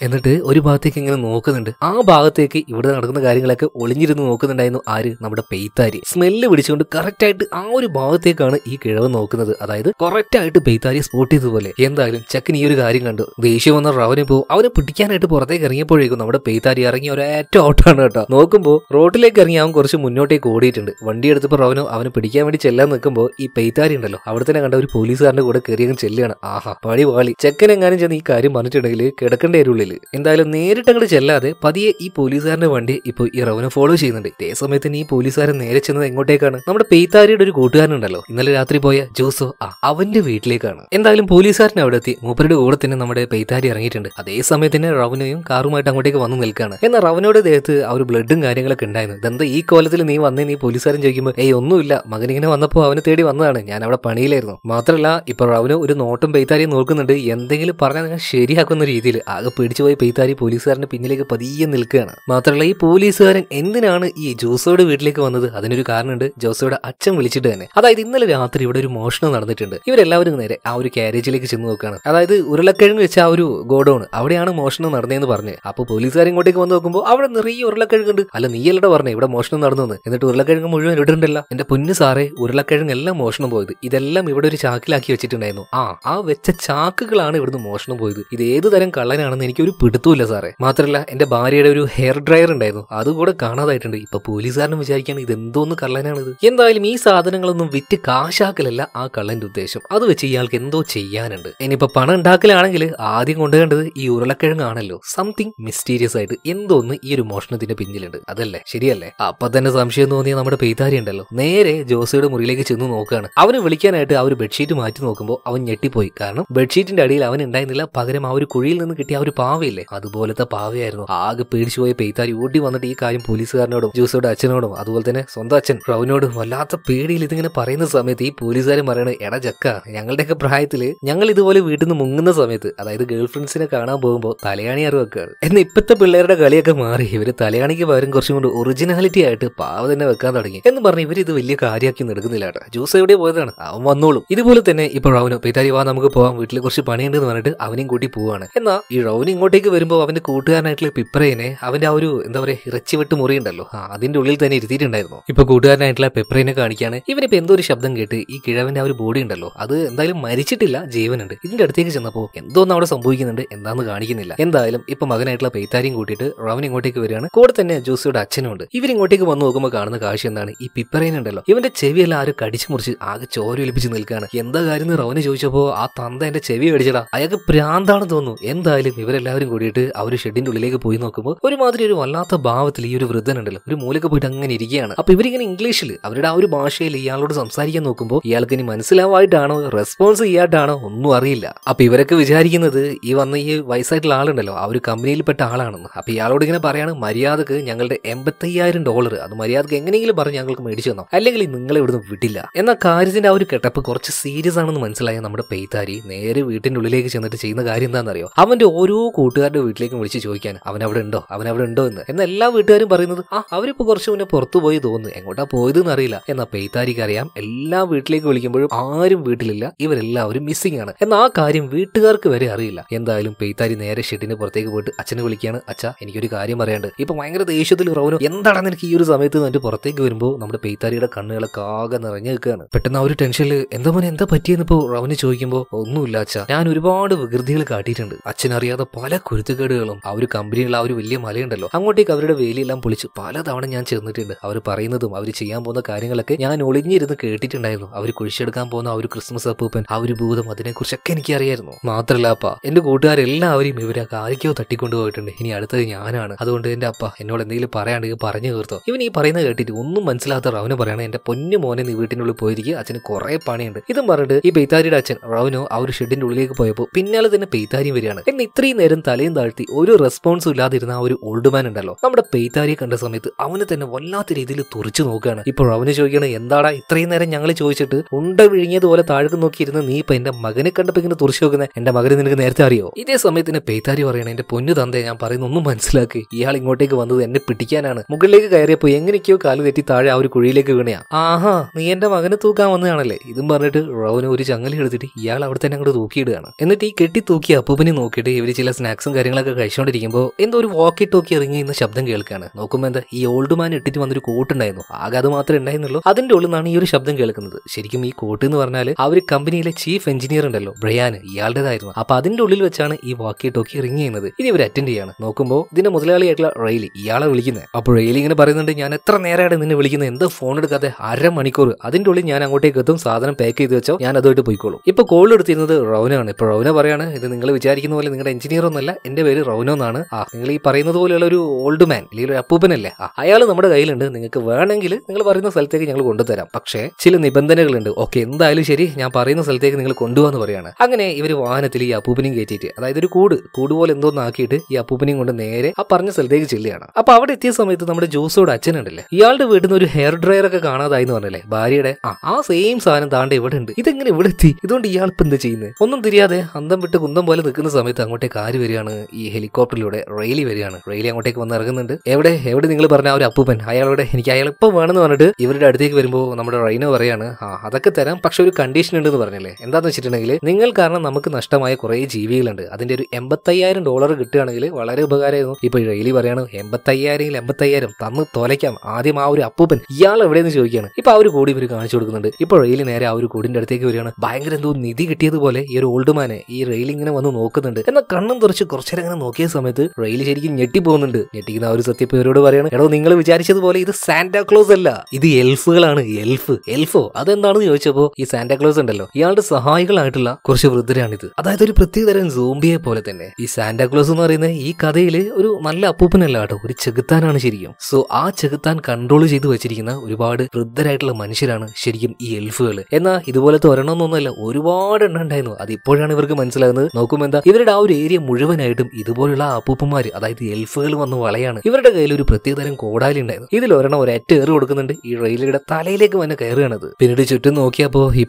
എന്നിട്ട് ഒരു ഭാഗത്തേക്ക് ഇങ്ങനെ നോക്കുന്നുണ്ട് ആ ഭാഗത്തേക്ക് ഇവിടെ നടക്കുന്ന കാര്യങ്ങളൊക്കെ ഒളിഞ്ഞിരുന്ന് നോക്കുന്നുണ്ടായിരുന്നു ആര് നമ്മുടെ പെയ്ത്താരി സ്മെല്ല് പിടിച്ചുകൊണ്ട് കറക്റ്റ് ആയിട്ട് ആ ഒരു ഭാഗത്തേക്കാണ് ഈ കിഴവ് നോക്കുന്നത് അതായത് കറക്റ്റ് ആയിട്ട് പെയ്ത്താരി സ്പോട്ട് ചെയ്തതുപോലെ എന്തായാലും ചക്കൻ ഈ ഒരു കാര്യം കണ്ടു ദേഷ്യം വന്ന റവനെ പോകും അവനെ പിടിക്കാനായിട്ട് പുറത്തേക്ക് ഇറങ്ങിയപ്പോഴേക്കും നമ്മുടെ പെയ്ത്താരി ഇറങ്ങി ഒരേറ്റ ഓട്ടാണ് കേട്ടോ നോക്കുമ്പോൾ റോഡിലേക്ക് ഇറങ്ങി അവൻ കുറച്ച് മുന്നോട്ടേക്ക് ഓടിയിട്ടുണ്ട് വണ്ടി എടുത്തപ്പോൾ റവനോ അവനെ പിടിക്കാൻ വേണ്ടി ചെല്ലാൻ നിൽക്കുമ്പോൾ ഈ പെയ്ത്താരി ഉണ്ടല്ലോ അവിടെ തന്നെ കണ്ട ഒരു പോലീസുകാരന്റെ കൂടെ കയറി ചെല്ലുകയാണ് ആഹാ പഴി പാളി ചെക്കൻ എങ്ങാനും ചെന്ന് ഈ കാര്യം പറഞ്ഞിട്ടുണ്ടെങ്കിൽ കിടക്കേണ്ട ഉള്ളിൽ എന്തായാലും നേരിട്ട് അങ്ങോട്ട് ചെല്ലാതെ പതിയെ ഈ പോലീസുകാരന്റെ വണ്ടി ഇപ്പൊ ഈ ഫോളോ ചെയ്യുന്നുണ്ട് ഇതേ സമയത്ത് ഈ പോലീസുകാരൻ നേരെ ചെന്നത് എങ്ങോട്ടേക്കാണ് നമ്മുടെ പെയ്ത്താരിയുടെ ഒരു കൂട്ടുകാരനുണ്ടല്ലോ ഇന്നലെ രാത്രി പോയ ജോസോ ആ അവന്റെ വീട്ടിലേക്കാണ് എന്തായാലും പോലീസുകാരൻ അവിടെ എത്തി മൂപ്പരുടെ കൂടെ തന്നെ നമ്മുടെ പെയ്ത്താരി ഇറങ്ങിയിട്ടുണ്ട് അതേ സമയത്തിന് റവനയും കാറുമായിട്ട് അങ്ങോട്ടേക്ക് വന്നു നിൽക്കുകയാണ് എന്നാൽ റവനയുടെ ദേഹത്ത് ആ ഒരു ബ്ലഡും കാര്യങ്ങളൊക്കെ ഉണ്ടായിരുന്നു ഇതെന്താ ഈ കോലത്തിൽ നീ വന്നേ നീ പോലീസുകാരൻ ചോദിക്കുമ്പോൾ ഏയ് ഒന്നുമില്ല മകനിങ്ങനെ വന്നപ്പോൾ അവനെ തേടി വന്നതാണ് ഞാൻ അവിടെ പണിയിലായിരുന്നു മാത്രമല്ല ഇപ്പൊ റവനു ഒരു നോട്ടും പെയ്ത്താരിയും നോക്കുന്നുണ്ട് എന്തെങ്കിലും പറഞ്ഞാൽ ശരിയാക്കുന്ന രീതിയിൽ ആകെ പിടിച്ചു പോയി പെയ്താരി പോലീസുകാരന്റെ പിന്നിലേക്ക് പതിയെ നിൽക്കുകയാണ് മാത്രമല്ല ഈ പോലീസുകാരൻ എന്തിനാണ് ഈ ജോസോയുടെ വീട്ടിലേക്ക് വന്നത് അതിനൊരു കാരണമുണ്ട് ജോസോയുടെ അച്ഛൻ വിളിച്ചിട്ട് തന്നെ അതായത് ഇന്നലെ രാത്രി ഇവിടെ ഒരു മോഷണം നടന്നിട്ടുണ്ട് ഇവരെല്ലാവരും നേരെ ആ ഒരു കാരേജിലേക്ക് ചെന്ന് നോക്കുകയാണ് അതായത് ഉരുളക്കിഴങ്ങ് വെച്ച ആ ഒരു ഗോഡൌൺ അവിടെയാണ് മോഷണം നടന്നതെന്ന് പറഞ്ഞ് അപ്പോൾ പോലീസുകാരൻ ഇങ്ങോട്ടേക്ക് വന്ന് നോക്കുമ്പോൾ അവിടെ നിറയെ ഉരുളക്കിഴങ്ങുണ്ട് അല്ല നീ അല്ലട പറഞ്ഞേ ഇവിടെ മോഷണം നടന്നു എന്നിട്ട് ഉരുളക്കിഴങ്ങ് മുഴുവൻ ഇടുന്നുണ്ടല്ല എന്റെ പൊന്നു സാറേ ഉരുളക്കിഴങ്ങ് എല്ലാം മോഷണം പോയത് ഇതെല്ലാം ഇവിടെ ഒരു ചാക്കിലാക്കി വെച്ചിട്ടുണ്ടായിരുന്നു ആ ആ വെച്ച ചാക്കുകളാണ് ഇവിടുന്ന് മോഷണം പോയത് ഇത് ഏത് തരം കള്ളനാണെന്ന് എനിക്ക് എനിക്കൊരു പിടുത്തുമില്ല സാറേ മാത്രമല്ല എന്റെ ഭാര്യയുടെ ഒരു ഹെയർ ഡ്രയർ ഉണ്ടായിരുന്നു അതുകൂടെ കാണാതായിട്ടുണ്ട് ഇപ്പൊ പോലീസുകാരനും വിചാരിക്കാണ് ഇത് എന്തോന്ന് കള്ളനാണിത് എന്തായാലും ഈ സാധനങ്ങളൊന്നും വിറ്റ് കാശാക്കലല്ല ആ കള്ളന്റെ ഉദ്ദേശം അത് വെച്ച് ഇയാൾക്ക് എന്തോ ചെയ്യാനുണ്ട് ഇനിയിപ്പോ പണം ഉണ്ടാക്കലാണെങ്കിൽ ആദ്യം കൊണ്ടുകണ്ടത് ഈ ഉരുളക്കിഴങ്ങാണല്ലോ സംതിങ് മിസ്റ്റീരിയസ് ആയിട്ട് എന്തോ ഒന്ന് ഈ ഒരു മോഷണത്തിന്റെ പിന്നിലുണ്ട് അതല്ലേ ശരിയല്ലേ അപ്പൊ തന്നെ സംശയം തോന്നിയ നമ്മുടെ പെയ്താരി ഉണ്ടല്ലോ നേരെ ജോസിയുടെ മുറിയിലേക്ക് ചെന്ന് നോക്കുകയാണ് അവന് വിളിക്കാനായിട്ട് ആ ഒരു ബെഡ്ഷീറ്റ് മാറ്റി നോക്കുമ്പോൾ അവൻ ഞെട്ടിപ്പോയി കാരണം ബെഡ്ഷീറ്റിന്റെ അടിയിൽ അവൻ ഉണ്ടായിരുന്നില്ല പകരം ആ ഒരു കുഴിയിൽ നിന്ന് കിട്ടിയ ആ ഒരു പാ പാവയില്ലേ അതുപോലത്തെ പാവയായിരുന്നു ആകെ പേടിച്ചു പോയ പെയ്താരി ഓടി വന്നിട്ട് ഈ കാര്യം പോലീസുകാരനോടും ജൂസോടെ അച്ഛനോടും അതുപോലെ തന്നെ സ്വന്തം അച്ഛൻ റൌനോടും വല്ലാത്ത പേടിയിൽ ഇതിങ്ങനെ പറയുന്ന സമയത്ത് ഈ പോലീസുകാരൻ പറയണ എടാ ജക്ക ഞങ്ങളുടെയൊക്കെ പ്രായത്തിൽ ഞങ്ങൾ ഇതുപോലെ വീട്ടിൽ നിന്ന് മുങ്ങുന്ന സമയത്ത് അതായത് ഗേൾ ഫ്രണ്ട്സിനെ കാണാൻ പോകുമ്പോൾ തലയാണി അറിവ് വെക്കാറ് എന്നാൽ ഇപ്പോഴത്തെ പിള്ളേരുടെ കളിയൊക്കെ മാറി ഇവര് തലയാണിക്ക് പകരം കുറച്ചും കൂടി ഒറിജിനാലിറ്റി ആയിട്ട് പാവ തന്നെ വെക്കാൻ തുടങ്ങി എന്ന് പറഞ്ഞ് ഇവര് ഇത് വലിയ കാര്യമാക്കി നടക്കുന്നില്ല കേട്ടോ ജൂസ് എവിടെ പോയതാണ് അവൻ വന്നോളും ഇതുപോലെ തന്നെ ഇപ്പൊ റൌനോ പെയ്താരി വാ നമുക്ക് പോവാം വീട്ടിൽ കുറച്ച് പണിയുണ്ടെന്ന് പറഞ്ഞിട്ട് അവനെയും കൂട്ടി പോവാണ് എന്നാ ഈ റൗനിങ് ഇങ്ങോട്ടേക്ക് വരുമ്പോൾ അവൻ്റെ കൂട്ടുകാരനായിട്ടുള്ള പിപ്രേനെ അവൻ്റെ ആ ഒരു എന്താ പറയുക ഇറച്ചി വെട്ട് മുറിയുണ്ടല്ലോ ആ അതിൻ്റെ ഉള്ളിൽ തന്നെ ഇരുത്തിയിട്ടുണ്ടായിരുന്നു ഇപ്പോൾ കൂട്ടുകാരനായിട്ടുള്ള പിപ്രേനെ കാണിക്കുകയാണ് ഇവനിപ്പോൾ എന്തോ ഒരു ശബ്ദം കേട്ട് ഈ കിഴവൻ്റെ ആ ഒരു ബോഡി ഉണ്ടല്ലോ അത് എന്തായാലും മരിച്ചിട്ടില്ല ജീവനുണ്ട് ഇതിൻ്റെ അടുത്തേക്ക് ചെന്നപ്പോൾ എന്തോന്ന് അവിടെ സംഭവിക്കുന്നുണ്ട് എന്താണെന്ന് കാണിക്കുന്നില്ല എന്തായാലും ഇപ്പം മകനായിട്ടുള്ള പെയ്ത്താരിയും കൂട്ടിയിട്ട് റവൻ ഇങ്ങോട്ടേക്ക് വരികയാണ് കൂടെ തന്നെ ജോസിയുടെ അച്ഛനും ഉണ്ട് ഇവരിങ്ങോട്ടേക്ക് വന്ന് നോക്കുമ്പോൾ കാണുന്ന കാഴ്ച എന്താണ് ഈ ഉണ്ടല്ലോ ഇവൻ്റെ ചെവിയെല്ലാം ആരും കടിച്ചു മുറിച്ച് ആകെ ചോര ഒലിപ്പിച്ച് നിൽക്കുകയാണ് എന്താ കാര്യം റവന് ചോദിച്ചപ്പോൾ ആ തന്ത എൻ്റെ ചെവി മേടിച്ചടാ അയാൾക്ക് പ്രാന്താണെന്ന് തോന്നുന്നു എന്തായാലും ഇവരെല്ലാം എല്ലാവരും കൂടിയിട്ട് ആ ഒരു ഷെഡിന്റെ ഉള്ളിലേക്ക് പോയി നോക്കുമ്പോൾ ഒരുമാതിരി ഒരു വല്ലാത്ത ഭാവത്തിൽ ഈ ഒരു വൃദ്ധനുണ്ടല്ലോ ഒരു മൂലക്ക് പോയിട്ട് അങ്ങനെ ഇരിക്കുകയാണ് അപ്പൊ ഇവരിങ്ങനെ ഇംഗ്ലീഷിൽ അവരുടെ ആ ഒരു ഭാഷയിൽ ഇയാളോട് സംസാരിക്കാൻ നോക്കുമ്പോൾ ഇയാൾക്ക് ഇനി മനസ്സിലാവായിട്ടാണോ റെസ്പോൺസ് ചെയ്യാട്ടാണോ ഒന്നും അറിയില്ല അപ്പൊ ഇവരൊക്കെ വിചാരിക്കുന്നത് ഈ വന്ന ഈ വയസ്സായിട്ടുള്ള ആളുണ്ടല്ലോ ആ ഒരു കമ്പനിയിൽപ്പെട്ട ആളാണെന്ന് അപ്പൊ ഇയാളോട് ഇങ്ങനെ പറയാണ് മര്യാദക്ക് ഞങ്ങളുടെ എൺപത്തയ്യായിരം ഡോളർ അത് മര്യാദക്ക് എങ്ങനെയെങ്കിലും പറഞ്ഞ് ഞങ്ങൾക്ക് മേടിച്ചു തന്നോ അല്ലെങ്കിൽ നിങ്ങൾ ഇവിടുന്ന് വിട്ടില്ല എന്ന കാര്യത്തിന്റെ ആ ഒരു കെട്ടപ്പ് കുറച്ച് സീരിയസ് ആണെന്ന് മനസ്സിലായ നമ്മുടെ പെയ്താരി നേരെ വീട്ടിന്റെ ഉള്ളിലേക്ക് ചെന്നിട്ട് ചെയ്യുന്ന കാര്യം എന്താണെന്നറിയോ അവന്റെ ഓരോ കൂട്ടുകാരുടെ വീട്ടിലേക്ക് വിളിച്ച് ചോദിക്കാൻ അവൻ അവിടെ ഉണ്ടോ അവൻ അവിടെ ഉണ്ടോ എന്ന് എന്നാൽ എല്ലാ വീട്ടുകാരും പറയുന്നത് ആ അവരിപ്പോ കുറച്ച് മുന്നേ പുറത്തു പോയി തോന്നുന്നു എങ്ങോട്ടാ എന്ന് അറിയില്ല എന്നാ പെയ്താരിക്ക് അറിയാം എല്ലാ വീട്ടിലേക്ക് വിളിക്കുമ്പോഴും ആരും വീട്ടിലില്ല ഇവരെല്ലാവരും മിസ്സിംഗ് ആണ് എന്നാ ആ കാര്യം വീട്ടുകാർക്ക് വരെ അറിയില്ല എന്തായാലും പെയ്താരി നേരെ ഷെഡിന് പുറത്തേക്ക് പോയിട്ട് അച്ഛനെ വിളിക്കുകയാണ് അച്ഛാ എനിക്കൊരു കാര്യം പറയാണ്ട് ഇപ്പൊ ഭയങ്കര ദേഷ്യത്തിൽ റോനു എന്താണെന്ന് എനിക്ക് ഈ ഒരു സമയത്ത് നിന്റെ പുറത്തേക്ക് വരുമ്പോൾ നമ്മുടെ പെയ്താരിയുടെ കണ്ണുകളൊക്കെ ആകെ നിറഞ്ഞു നിൽക്കുകയാണ് പെട്ടെന്ന് ആ ഒരു ടെൻഷനിൽ എന്താ മോനെ എന്താ പറ്റിയെന്ന് ഇപ്പോൾ റവന് ചോദിക്കുമ്പോൾ ഒന്നുമില്ല അച്ഛാ ഞാൻ ഒരുപാട് വികൃതികൾ കാട്ടിയിട്ടുണ്ട് അച്ഛൻ അറിയാതെ പല പല കുരുത്തുകേടുകളും ആ ഒരു കമ്പനിയുള്ള ആ ഒരു വലിയ മലയുണ്ടല്ലോ അങ്ങോട്ടേക്ക് അവരുടെ വേലിയെല്ലാം പൊളിച്ച് പലതവണ ഞാൻ ചെന്നിട്ടുണ്ട് അവർ പറയുന്നതും അവർ ചെയ്യാൻ പോകുന്ന കാര്യങ്ങളൊക്കെ ഞാൻ ഒളിഞ്ഞിരുന്ന് കേട്ടിട്ടുണ്ടായിരുന്നു അവർ കുഴിച്ചെടുക്കാൻ പോകുന്ന ആ ഒരു ക്രിസ്മസ് അപ്പൂപ്പൻ ആ ഒരു ഭൂതം അതിനെക്കുറിച്ചൊക്കെ എനിക്കറിയായിരുന്നു മാത്രല്ല അപ്പ എന്റെ കൂട്ടുകാരെല്ലാവരും ഇവരെ ആരൊക്കെയോ തട്ടിക്കൊണ്ടുപോയിട്ടുണ്ട് ഇനി അടുത്തത് ഞാനാണ് അതുകൊണ്ട് എന്റെ അപ്പ എന്നോട് എന്തെങ്കിലും പറയാണ്ടെങ്കിൽ പറഞ്ഞു തീർത്തോ ഇവൻ ഈ പറയുന്നത് കേട്ടിട്ട് ഒന്നും മനസ്സിലാത്ത റവന് പറയണേ എന്റെ പൊന്നു മോനെ നീ വീട്ടിനുള്ളിൽ പോയിരിക്കുക അച്ഛന് കുറെ പണിയുണ്ട് ഇതും പറഞ്ഞിട്ട് ഈ പെയ്താരിയുടെ അച്ഛൻ റവനോ ആ ഒരു ഷെഡിന്റെ ഉള്ളിലേക്ക് പോയപ്പോൾ പിന്നാലെ തന്നെ പെയ്താരിയും വരികയാണ് എന്നെ ഇത്രയും നേരം തലയും താഴ്ത്തി ഒരു റെസ്പോൺസും ഇല്ലാതിരുന്ന ആ ഒരു ഓൾഡ് മാൻ ഉണ്ടല്ലോ നമ്മുടെ പെയ്താരിയെ കണ്ട സമയത്ത് അവനെ തന്നെ വല്ലാത്ത രീതിയിൽ തുറച്ചു നോക്കുകയാണ് ഇപ്പോൾ അവന് ചോദിക്കണ എന്താടാ ഇത്രയും നേരം ഞങ്ങൾ ചോദിച്ചിട്ട് ഉണ്ട വിഴുങ്ങിയതുപോലെ താഴേക്ക് നോക്കിയിരുന്ന നീ ഇപ്പൊ എന്റെ മകനെ കണ്ടപ്പോ ഇങ്ങനെ തുറച്ചു നോക്കുന്ന എന്റെ മകനെ നിനക്ക് നേരത്തെ അറിയോ ഇതേ സമയത്തിന് പെയ്താരി പറയണ പറയണേ എന്റെ പൊന്നു തന്തയെ ഞാൻ പറയുന്ന ഒന്നും മനസ്സിലാക്കി ഇയാൾ ഇങ്ങോട്ടേക്ക് വന്നത് എന്നെ പിടിക്കാനാണ് മുകളിലേക്ക് കയറിയപ്പോ എങ്ങനെയൊക്കെയോ കാല് തെറ്റി താഴെ ആ ഒരു കുഴിയിലേക്ക് വീണയാ ആഹാ നീ എന്റെ മകനെ തൂക്കാൻ വന്നതാണല്ലേ ഇതും പറഞ്ഞിട്ട് റോവന് ഒരു ചങ്ങലി എടുത്തിട്ട് ഇയാൾ അവിടെ തന്നെ അങ്ങോട്ട് തൂക്കിയിടുകയാണ് എന്നിട്ട് ഈ കെട്ടി തൂക്കിയ അപ്പൂപ്പനെ നോക്കിയിട്ട് ഇവര് ചില സ്നാക്സ് സ്നാക്സും കാര്യങ്ങളൊക്കെ കഴിച്ചുകൊണ്ടിരിക്കുമ്പോ എന്തോ ഒരു വാക്കി ടോക്കി ഇറങ്ങി ഇന്ന് ശബ്ദം കേൾക്കുകയാണ് നോക്കുമ്പോൾ എന്താ ഈ ഓൾഡ് മാൻ ഇട്ടിട്ട് വന്നൊരു കോട്ട് ഉണ്ടായിരുന്നു ആകെ അത് മാത്രമേ ഉണ്ടായിരുന്നുള്ളൂ അതിന്റെ ഉള്ളിൽ നിന്നാണ് ഈ ഒരു ശബ്ദം കേൾക്കുന്നത് ശരിക്കും ഈ കോട്ട് എന്ന് പറഞ്ഞാൽ ആ ഒരു കമ്പനിയിലെ ചീഫ് എഞ്ചിനീയർ ഉണ്ടല്ലോ ബ്രയാൻ ഇയാളുടേതായിരുന്നു അപ്പൊ അതിന്റെ ഉള്ളിൽ വെച്ചാണ് ഈ വാക്കി ടോക്കി റിംഗ് ചെയ്യുന്നത് ഇനി ഇവർ അറ്റൻഡ് ചെയ്യാണ് നോക്കുമ്പോൾ ഇതിന്റെ മുതലാളിയായിട്ടുള്ള റെയിൽ ഇയാളെ വിളിക്കുന്നത് അപ്പോൾ റെയിൽ ഇങ്ങനെ പറയുന്നുണ്ട് ഞാൻ എത്ര നേരമാണ് നിന്നെ വിളിക്കുന്നത് എന്താ ഫോൺ എടുക്കാതെ മണിക്കൂർ അതിന്റെ ഉള്ളിൽ ഞാൻ അങ്ങോട്ടേക്ക് എത്തും സാധനം പാക്ക് ചെയ്ത് വെച്ചോ ഞാൻ അതുമായിട്ട് പോയിക്കോളും ഇപ്പൊ കോൾ എടുത്തിരുന്നത് റൗനാണ് ഇപ്പൊ റൗന പറയാണ് ഇത് നിങ്ങൾ വിചാരിക്കുന്ന പോലെ നിങ്ങളുടെ എഞ്ചിനീയർ ഒന്നും എന്നല്ല എന്റെ പേര് റൗനോ എന്നാണ് ആ നിങ്ങൾ ഈ പറയുന്നത് പോലെയുള്ള ഒരു ഓൾഡ് മാൻ അല്ലെങ്കിൽ ഒരു അപ്പൂപ്പനല്ലേ ആ അയാൾ നമ്മുടെ കയ്യിലുണ്ട് നിങ്ങൾക്ക് വേണമെങ്കിൽ നിങ്ങൾ പറയുന്ന സ്ഥലത്തേക്ക് ഞങ്ങൾ കൊണ്ടുതരാം പക്ഷേ ചില നിബന്ധനകളുണ്ട് ഓക്കെ എന്തായാലും ശരി ഞാൻ പറയുന്ന സ്ഥലത്തേക്ക് നിങ്ങൾ കൊണ്ടുപോകാന്ന് പറയാണ് അങ്ങനെ ഇവർ വാഹനത്തിൽ ഈ അപ്പൂപ്പനെയും കയറ്റിയിട്ട് അതായത് ഒരു കൂട് കൂട് പോലെ ആക്കിയിട്ട് ഈ അപ്പൂപ്പനെയും കൊണ്ട് നേരെ ആ പറഞ്ഞ സ്ഥലത്തേക്ക് ചെല്ലുകയാണ് അപ്പൊ അവിടെ എത്തിയ സമയത്ത് നമ്മുടെ ജോസോട് അച്ഛനുണ്ടല്ലേ ഇയാളുടെ വീട്ടിൽ നിന്ന് ഒരു ഹെയർ ഡ്രയർ ഒക്കെ കാണാതായി എന്ന് പറഞ്ഞല്ലേ ഭാര്യയുടെ ആ സെയിം സാധനം താണ്ട ഇവിടെ ഉണ്ട് ഇതെങ്ങനെ ഇവിടെ എത്തി ഇതുകൊണ്ട് ഇയാൾ ഇപ്പൊ എന്ത് ചെയ്യുന്നത് ഒന്നും തിരിയാതെ അന്തം വിട്ട് കുന്തം പോലെ നിൽക്കുന്ന സമയത്ത് അങ്ങോട്ടേക്ക് ആര് വരികയാണ് ഈ ഹെലികോപ്റ്ററിലൂടെ റെയിലി വരികയാണ് റെയിലി അങ്ങോട്ടേക്ക് വന്ന് ഇറങ്ങുന്നുണ്ട് എവിടെ എവിടെ നിങ്ങൾ പറഞ്ഞ ഒരു അപ്പൂപ്പൻ അയാളോട് എനിക്ക് അയാൾ ഇപ്പോൾ വേണമെന്ന് പറഞ്ഞിട്ട് ഇവരുടെ അടുത്തേക്ക് വരുമ്പോൾ നമ്മുടെ റൈനോ പറയാണ് ആ അതൊക്കെ തരാം പക്ഷെ ഒരു കണ്ടീഷൻ ഉണ്ടെന്ന് പറഞ്ഞല്ലേ എന്താന്ന് വെച്ചിട്ടുണ്ടെങ്കിൽ നിങ്ങൾ കാരണം നമുക്ക് നഷ്ടമായ കുറേ ജീവികളുണ്ട് അതിന്റെ ഒരു എൺപത്തയ്യായിരം ഡോളർ കിട്ടുകയാണെങ്കിൽ വളരെ ഉപകാരമായിരുന്നു ഇപ്പൊ റെയിലി പറയാണ് എൺപത്തയ്യായിരം എൺപത്തയ്യായിരം തന്ന് തൊലയ്ക്കാം ആദ്യം ആ ഒരു അപ്പൂപ്പൻ ഇയാൾ എവിടെയെന്ന് ചോദിക്കുകയാണ് ഇപ്പൊ ആ ഒരു കൂടി ഇവർ കാണിച്ചു കൊടുക്കുന്നുണ്ട് ഇപ്പൊ റെയിലി നേരെ ആ ഒരു കൂടിന്റെ അടുത്തേക്ക് വരികയാണ് ഭയങ്കര എന്തോ നിധി കിട്ടിയതുപോലെ ഈ ഒരു ഓൾഡ് മാനെ ഈ റെയിൽ ഇങ്ങനെ വന്ന് നോക്കുന്നുണ്ട് എന്നാൽ കണ്ണും കുറച്ച് കുറച്ചു അങ്ങനെ നോക്കിയ സമയത്ത് റെയിൽ ശരിക്കും ഞെട്ടി പോകുന്നുണ്ട് ഞെട്ടിക്കുന്ന ആ ഒരു സത്യപ്പ് ഇവരോട് എടോ നിങ്ങൾ വിചാരിച്ചതുപോലെ ഇത് സാന്റാ ക്ലോസ് അല്ല ഇത് എൽഫുകളാണ് എൽഫ് എൽഫോ അതെന്താണെന്ന് ചോദിച്ചപ്പോൾ ഈ സാന്റാ ക്ലോസ് ഉണ്ടല്ലോ ഇയാളുടെ സഹായികളായിട്ടുള്ള കുറച്ച് വൃദ്ധരാണിത് അതായത് ഒരു തരം സോംബിയെ പോലെ തന്നെ ഈ സാന്റാ ക്ലോസ് എന്ന് പറയുന്നത് ഈ കഥയിൽ ഒരു നല്ല അപ്പൂപ്പനല്ല കേട്ടോ ഒരു ചെകുത്താനാണ് ശരിക്കും സോ ആ ചെകുത്താൻ കൺട്രോൾ ചെയ്തു വെച്ചിരിക്കുന്ന ഒരുപാട് വൃദ്ധരായിട്ടുള്ള മനുഷ്യരാണ് ശരിക്കും ഈ എൽഫുകൾ എന്നാ ഇതുപോലത്തെ ഒരെണ്ണം ഒന്നുമല്ല ഒരുപാട് എണ്ണം ഉണ്ടായിരുന്നു അത് ഇപ്പോഴാണ് ഇവർക്ക് മനസ്സിലാകുന്നത് നോക്കുമ്പോൾ എന്താ ഇവരുടെ ആ ഒരു ഏരിയ മുഴുവൻ മുഴുവനായിട്ടും ഇതുപോലുള്ള അപ്പൂപ്പന്മാർ അതായത് എൽഫുകൾ വന്ന് വളയാണ് ഇവരുടെ കയ്യിൽ ഒരു പ്രത്യേകതരം കോടാലി ഉണ്ടായിരുന്നു ഇതിൽ ഒരെണ്ണം ഒരറ്റ ഏറ് കൊടുക്കുന്നുണ്ട് ഈ റെയിലയുടെ തലയിലേക്ക് വന്നെ കയറുകയാണത് പിന്നീട് ചുറ്റും നോക്കിയപ്പോൾ ഈ ഈ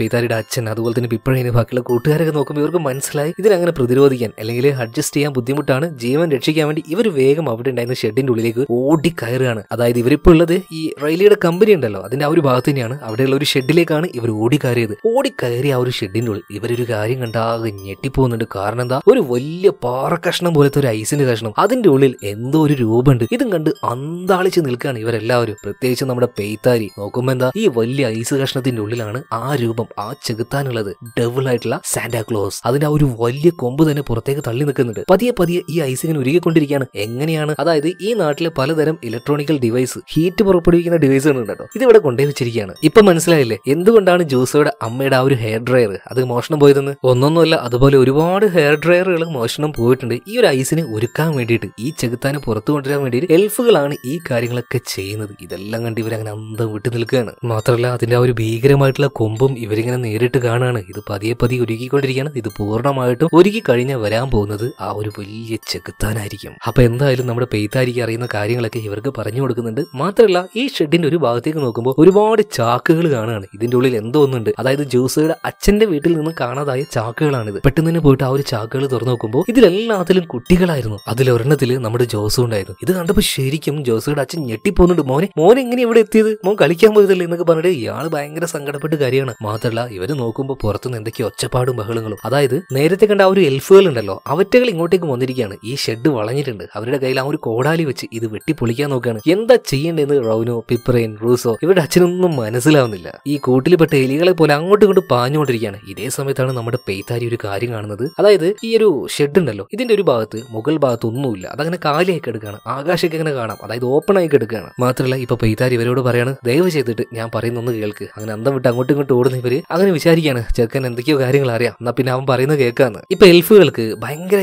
പെയ്ത്താരിയുടെ അച്ഛൻ അതുപോലെ തന്നെ പിപ്പഴേന് ബാക്കിയുള്ള കൂട്ടുകാരൊക്കെ നോക്കുമ്പോൾ ഇവർക്ക് മനസ്സിലായി ഇതിനങ്ങനെ പ്രതിരോധിക്കാൻ അല്ലെങ്കിൽ അഡ്ജസ്റ്റ് ചെയ്യാൻ ബുദ്ധിമുട്ടാണ് ജീവൻ രക്ഷിക്കാൻ വേണ്ടി ഇവർ വേഗം അവിടെ ഉണ്ടായിരുന്ന ഷെഡിന്റെ ഉള്ളിലേക്ക് ഓടി കയറുകയാണ് അതായത് ഇവരിപ്പോ ഉള്ളത് ഈ റെയിലിയുടെ കമ്പനി ഉണ്ടല്ലോ അതിന്റെ ആ ഒരു ഭാഗത്ത് തന്നെയാണ് അവിടെയുള്ള ഒരു ഷെഡിലേക്കാണ് ഇവർ ഓടി കയറിയത് ഓടി കയറി ആ ഒരു ഷെഡിന്റെ ഉള്ളിൽ ഇവരൊരു കാര്യം കണ്ടാകെ ഞെട്ടിപ്പോകുന്നുണ്ട് കാരണം എന്താ ഒരു വലിയ വലിയ കഷ്ണം പോലത്തെ ഒരു ഐസിന്റെ കഷ്ണം അതിന്റെ ഉള്ളിൽ എന്തോ ഒരു രൂപമുണ്ട് ഇതും കണ്ട് അന്താളിച്ച് നിൽക്കുകയാണ് ഇവരെല്ലാവരും പ്രത്യേകിച്ച് നമ്മുടെ പെയ്ത്താരി നോക്കുമ്പോ എന്താ ഈ വലിയ ഐസ് കഷ്ണത്തിന്റെ ഉള്ളിലാണ് ആ രൂപം ആ ചെകുത്താനുള്ളത് ഡബിൾ ആയിട്ടുള്ള സാന്റാക്ലോസ് അതിന്റെ ആ ഒരു വലിയ കൊമ്പ് തന്നെ പുറത്തേക്ക് തള്ളി നിൽക്കുന്നുണ്ട് പതിയെ പതിയെ ഈ ഐസ് ഇങ്ങനെ ഉരുകിക്കൊണ്ടിരിക്കുകയാണ് എങ്ങനെയാണ് അതായത് ഈ നാട്ടിലെ പലതരം ഇലക്ട്രോണിക്കൽ ഡിവൈസ് ഹീറ്റ് പുറപ്പെടുവിക്കുന്ന ഡിവൈസുകൾ ഉണ്ടോ ഇതിവിടെ കൊണ്ടേ വെച്ചിരിക്കുകയാണ് ഇപ്പൊ മനസ്സിലായില്ലേ എന്തുകൊണ്ടാണ് ജ്യൂസോയുടെ അമ്മയുടെ ആ ഒരു ഹെയർ ഡ്രയർ അത് മോഷണം പോയതെന്ന് ഒന്നൊന്നുമല്ല അതുപോലെ ഒരുപാട് ഹെയർ ഡ്രയറുകൾ ഭക്ഷണം പോയിട്ടുണ്ട് ഈ ഒരു ഐസിനെ ഒരുക്കാൻ വേണ്ടിയിട്ട് ഈ ചെകുത്താനെ പുറത്തു കൊണ്ടുവരാൻ വേണ്ടിയിട്ട് എൽഫുകളാണ് ഈ കാര്യങ്ങളൊക്കെ ചെയ്യുന്നത് ഇതെല്ലാം കണ്ട് ഇവരങ്ങനെ അന്തം വിട്ടു നിൽക്കുകയാണ് മാത്രമല്ല അതിന്റെ ആ ഒരു ഭീകരമായിട്ടുള്ള കൊമ്പും ഇവരിങ്ങനെ നേരിട്ട് കാണാണ് ഇത് പതിയെ പതിയെ ഒരുക്കിക്കൊണ്ടിരിക്കുകയാണ് ഇത് പൂർണ്ണമായിട്ടും ഒരുക്കി കഴിഞ്ഞ് വരാൻ പോകുന്നത് ആ ഒരു വലിയ ചെകുത്താനായിരിക്കും അപ്പൊ എന്തായാലും നമ്മുടെ പെയ്താരിക്ക് അറിയുന്ന കാര്യങ്ങളൊക്കെ ഇവർക്ക് പറഞ്ഞു കൊടുക്കുന്നുണ്ട് മാത്രമല്ല ഈ ഷെഡിന്റെ ഒരു ഭാഗത്തേക്ക് നോക്കുമ്പോൾ ഒരുപാട് ചാക്കുകൾ കാണുകയാണ് ഇതിന്റെ ഉള്ളിൽ എന്തോ ഒന്നുണ്ട് അതായത് ജോസുകളുടെ അച്ഛന്റെ വീട്ടിൽ നിന്ന് കാണാതായ ചാക്കുകളാണിത് പെട്ടെന്ന് തന്നെ പോയിട്ട് ആ ഒരു ചാക്കുകൾ തുറന്നു നോക്കുമ്പോൾ ഇതിലെല്ലാത്തിലും കുട്ടികളായിരുന്നു അതിലൊരെണ്ണത്തിൽ നമ്മുടെ ജോസും ഉണ്ടായിരുന്നു ഇത് കണ്ടപ്പോൾ ശരിക്കും ജോസുയുടെ അച്ഛൻ ഞെട്ടിപ്പോന്നുണ്ട് മോനെ മോൻ എങ്ങനെ ഇവിടെ എത്തിയത് മോൻ കളിക്കാൻ പോയതല്ലേ എന്നൊക്കെ പറഞ്ഞിട്ട് ഇയാൾ ഭയങ്കര സങ്കടപ്പെട്ട് കാര്യമാണ് മാത്രമല്ല ഇവര് നോക്കുമ്പോൾ പുറത്തുനിന്ന് എന്തൊക്കെയോ ഒച്ചപ്പാടും ബഹളങ്ങളും അതായത് നേരത്തെ കണ്ട ആ ഒരു എൽഫുകൾ ഉണ്ടല്ലോ അവറ്റകൾ ഇങ്ങോട്ടേക്ക് വന്നിരിക്കുകയാണ് ഈ ഷെഡ് വളഞ്ഞിട്ടുണ്ട് അവരുടെ കയ്യിൽ ആ ഒരു കോടാലി വെച്ച് ഇത് വെട്ടിപ്പൊളിക്കാൻ നോക്കുകയാണ് എന്താ ചെയ്യേണ്ടതെന്ന് റൗനോ പിപ്രൈൻ റൂസോ ഇവരുടെ അച്ഛനൊന്നും മനസ്സിലാവുന്നില്ല ഈ കൂട്ടിൽപ്പെട്ട എലികളെ പോലെ അങ്ങോട്ടും ഇങ്ങോട്ട് പാഞ്ഞുകൊണ്ടിരിക്കുകയാണ് ഇതേ സമയത്താണ് നമ്മുടെ പെയ്താരി ഒരു കാര്യം കാണുന്നത് അതായത് ഈ ഒരു ഷെഡ് ഉണ്ടല്ലോ ഇതിന്റെ ഒരു ഭാഗത്ത് മുകൾ ഭാഗത്ത് ഒന്നുമില്ല അതങ്ങനെ കാലിയൊക്കെ എടുക്കുകയാണ് ആകാശമൊക്കെ അങ്ങനെ കാണാം അതായത് ഓപ്പൺ ആയി എടുക്കുകയാണ് മാത്രമല്ല ഇപ്പൊ പെയ്താർ ഇവരോട് പറയാണ് ദയവ് ചെയ്തിട്ട് ഞാൻ ഒന്ന് കേൾക്ക് അങ്ങനെ അന്തം വിട്ട് അങ്ങോട്ടും ഇങ്ങോട്ടും ഓടുന്ന ഇവര് അങ്ങനെ വിചാരിക്കുകയാണ് ചെറുക്കൻ എന്തൊക്കെയോ കാര്യങ്ങൾ അറിയാം എന്നാ പിന്നെ അവൻ പറയുന്നത് കേൾക്കാന്ന് ഇപ്പൊ എൽഫുകൾക്ക് ഭയങ്കര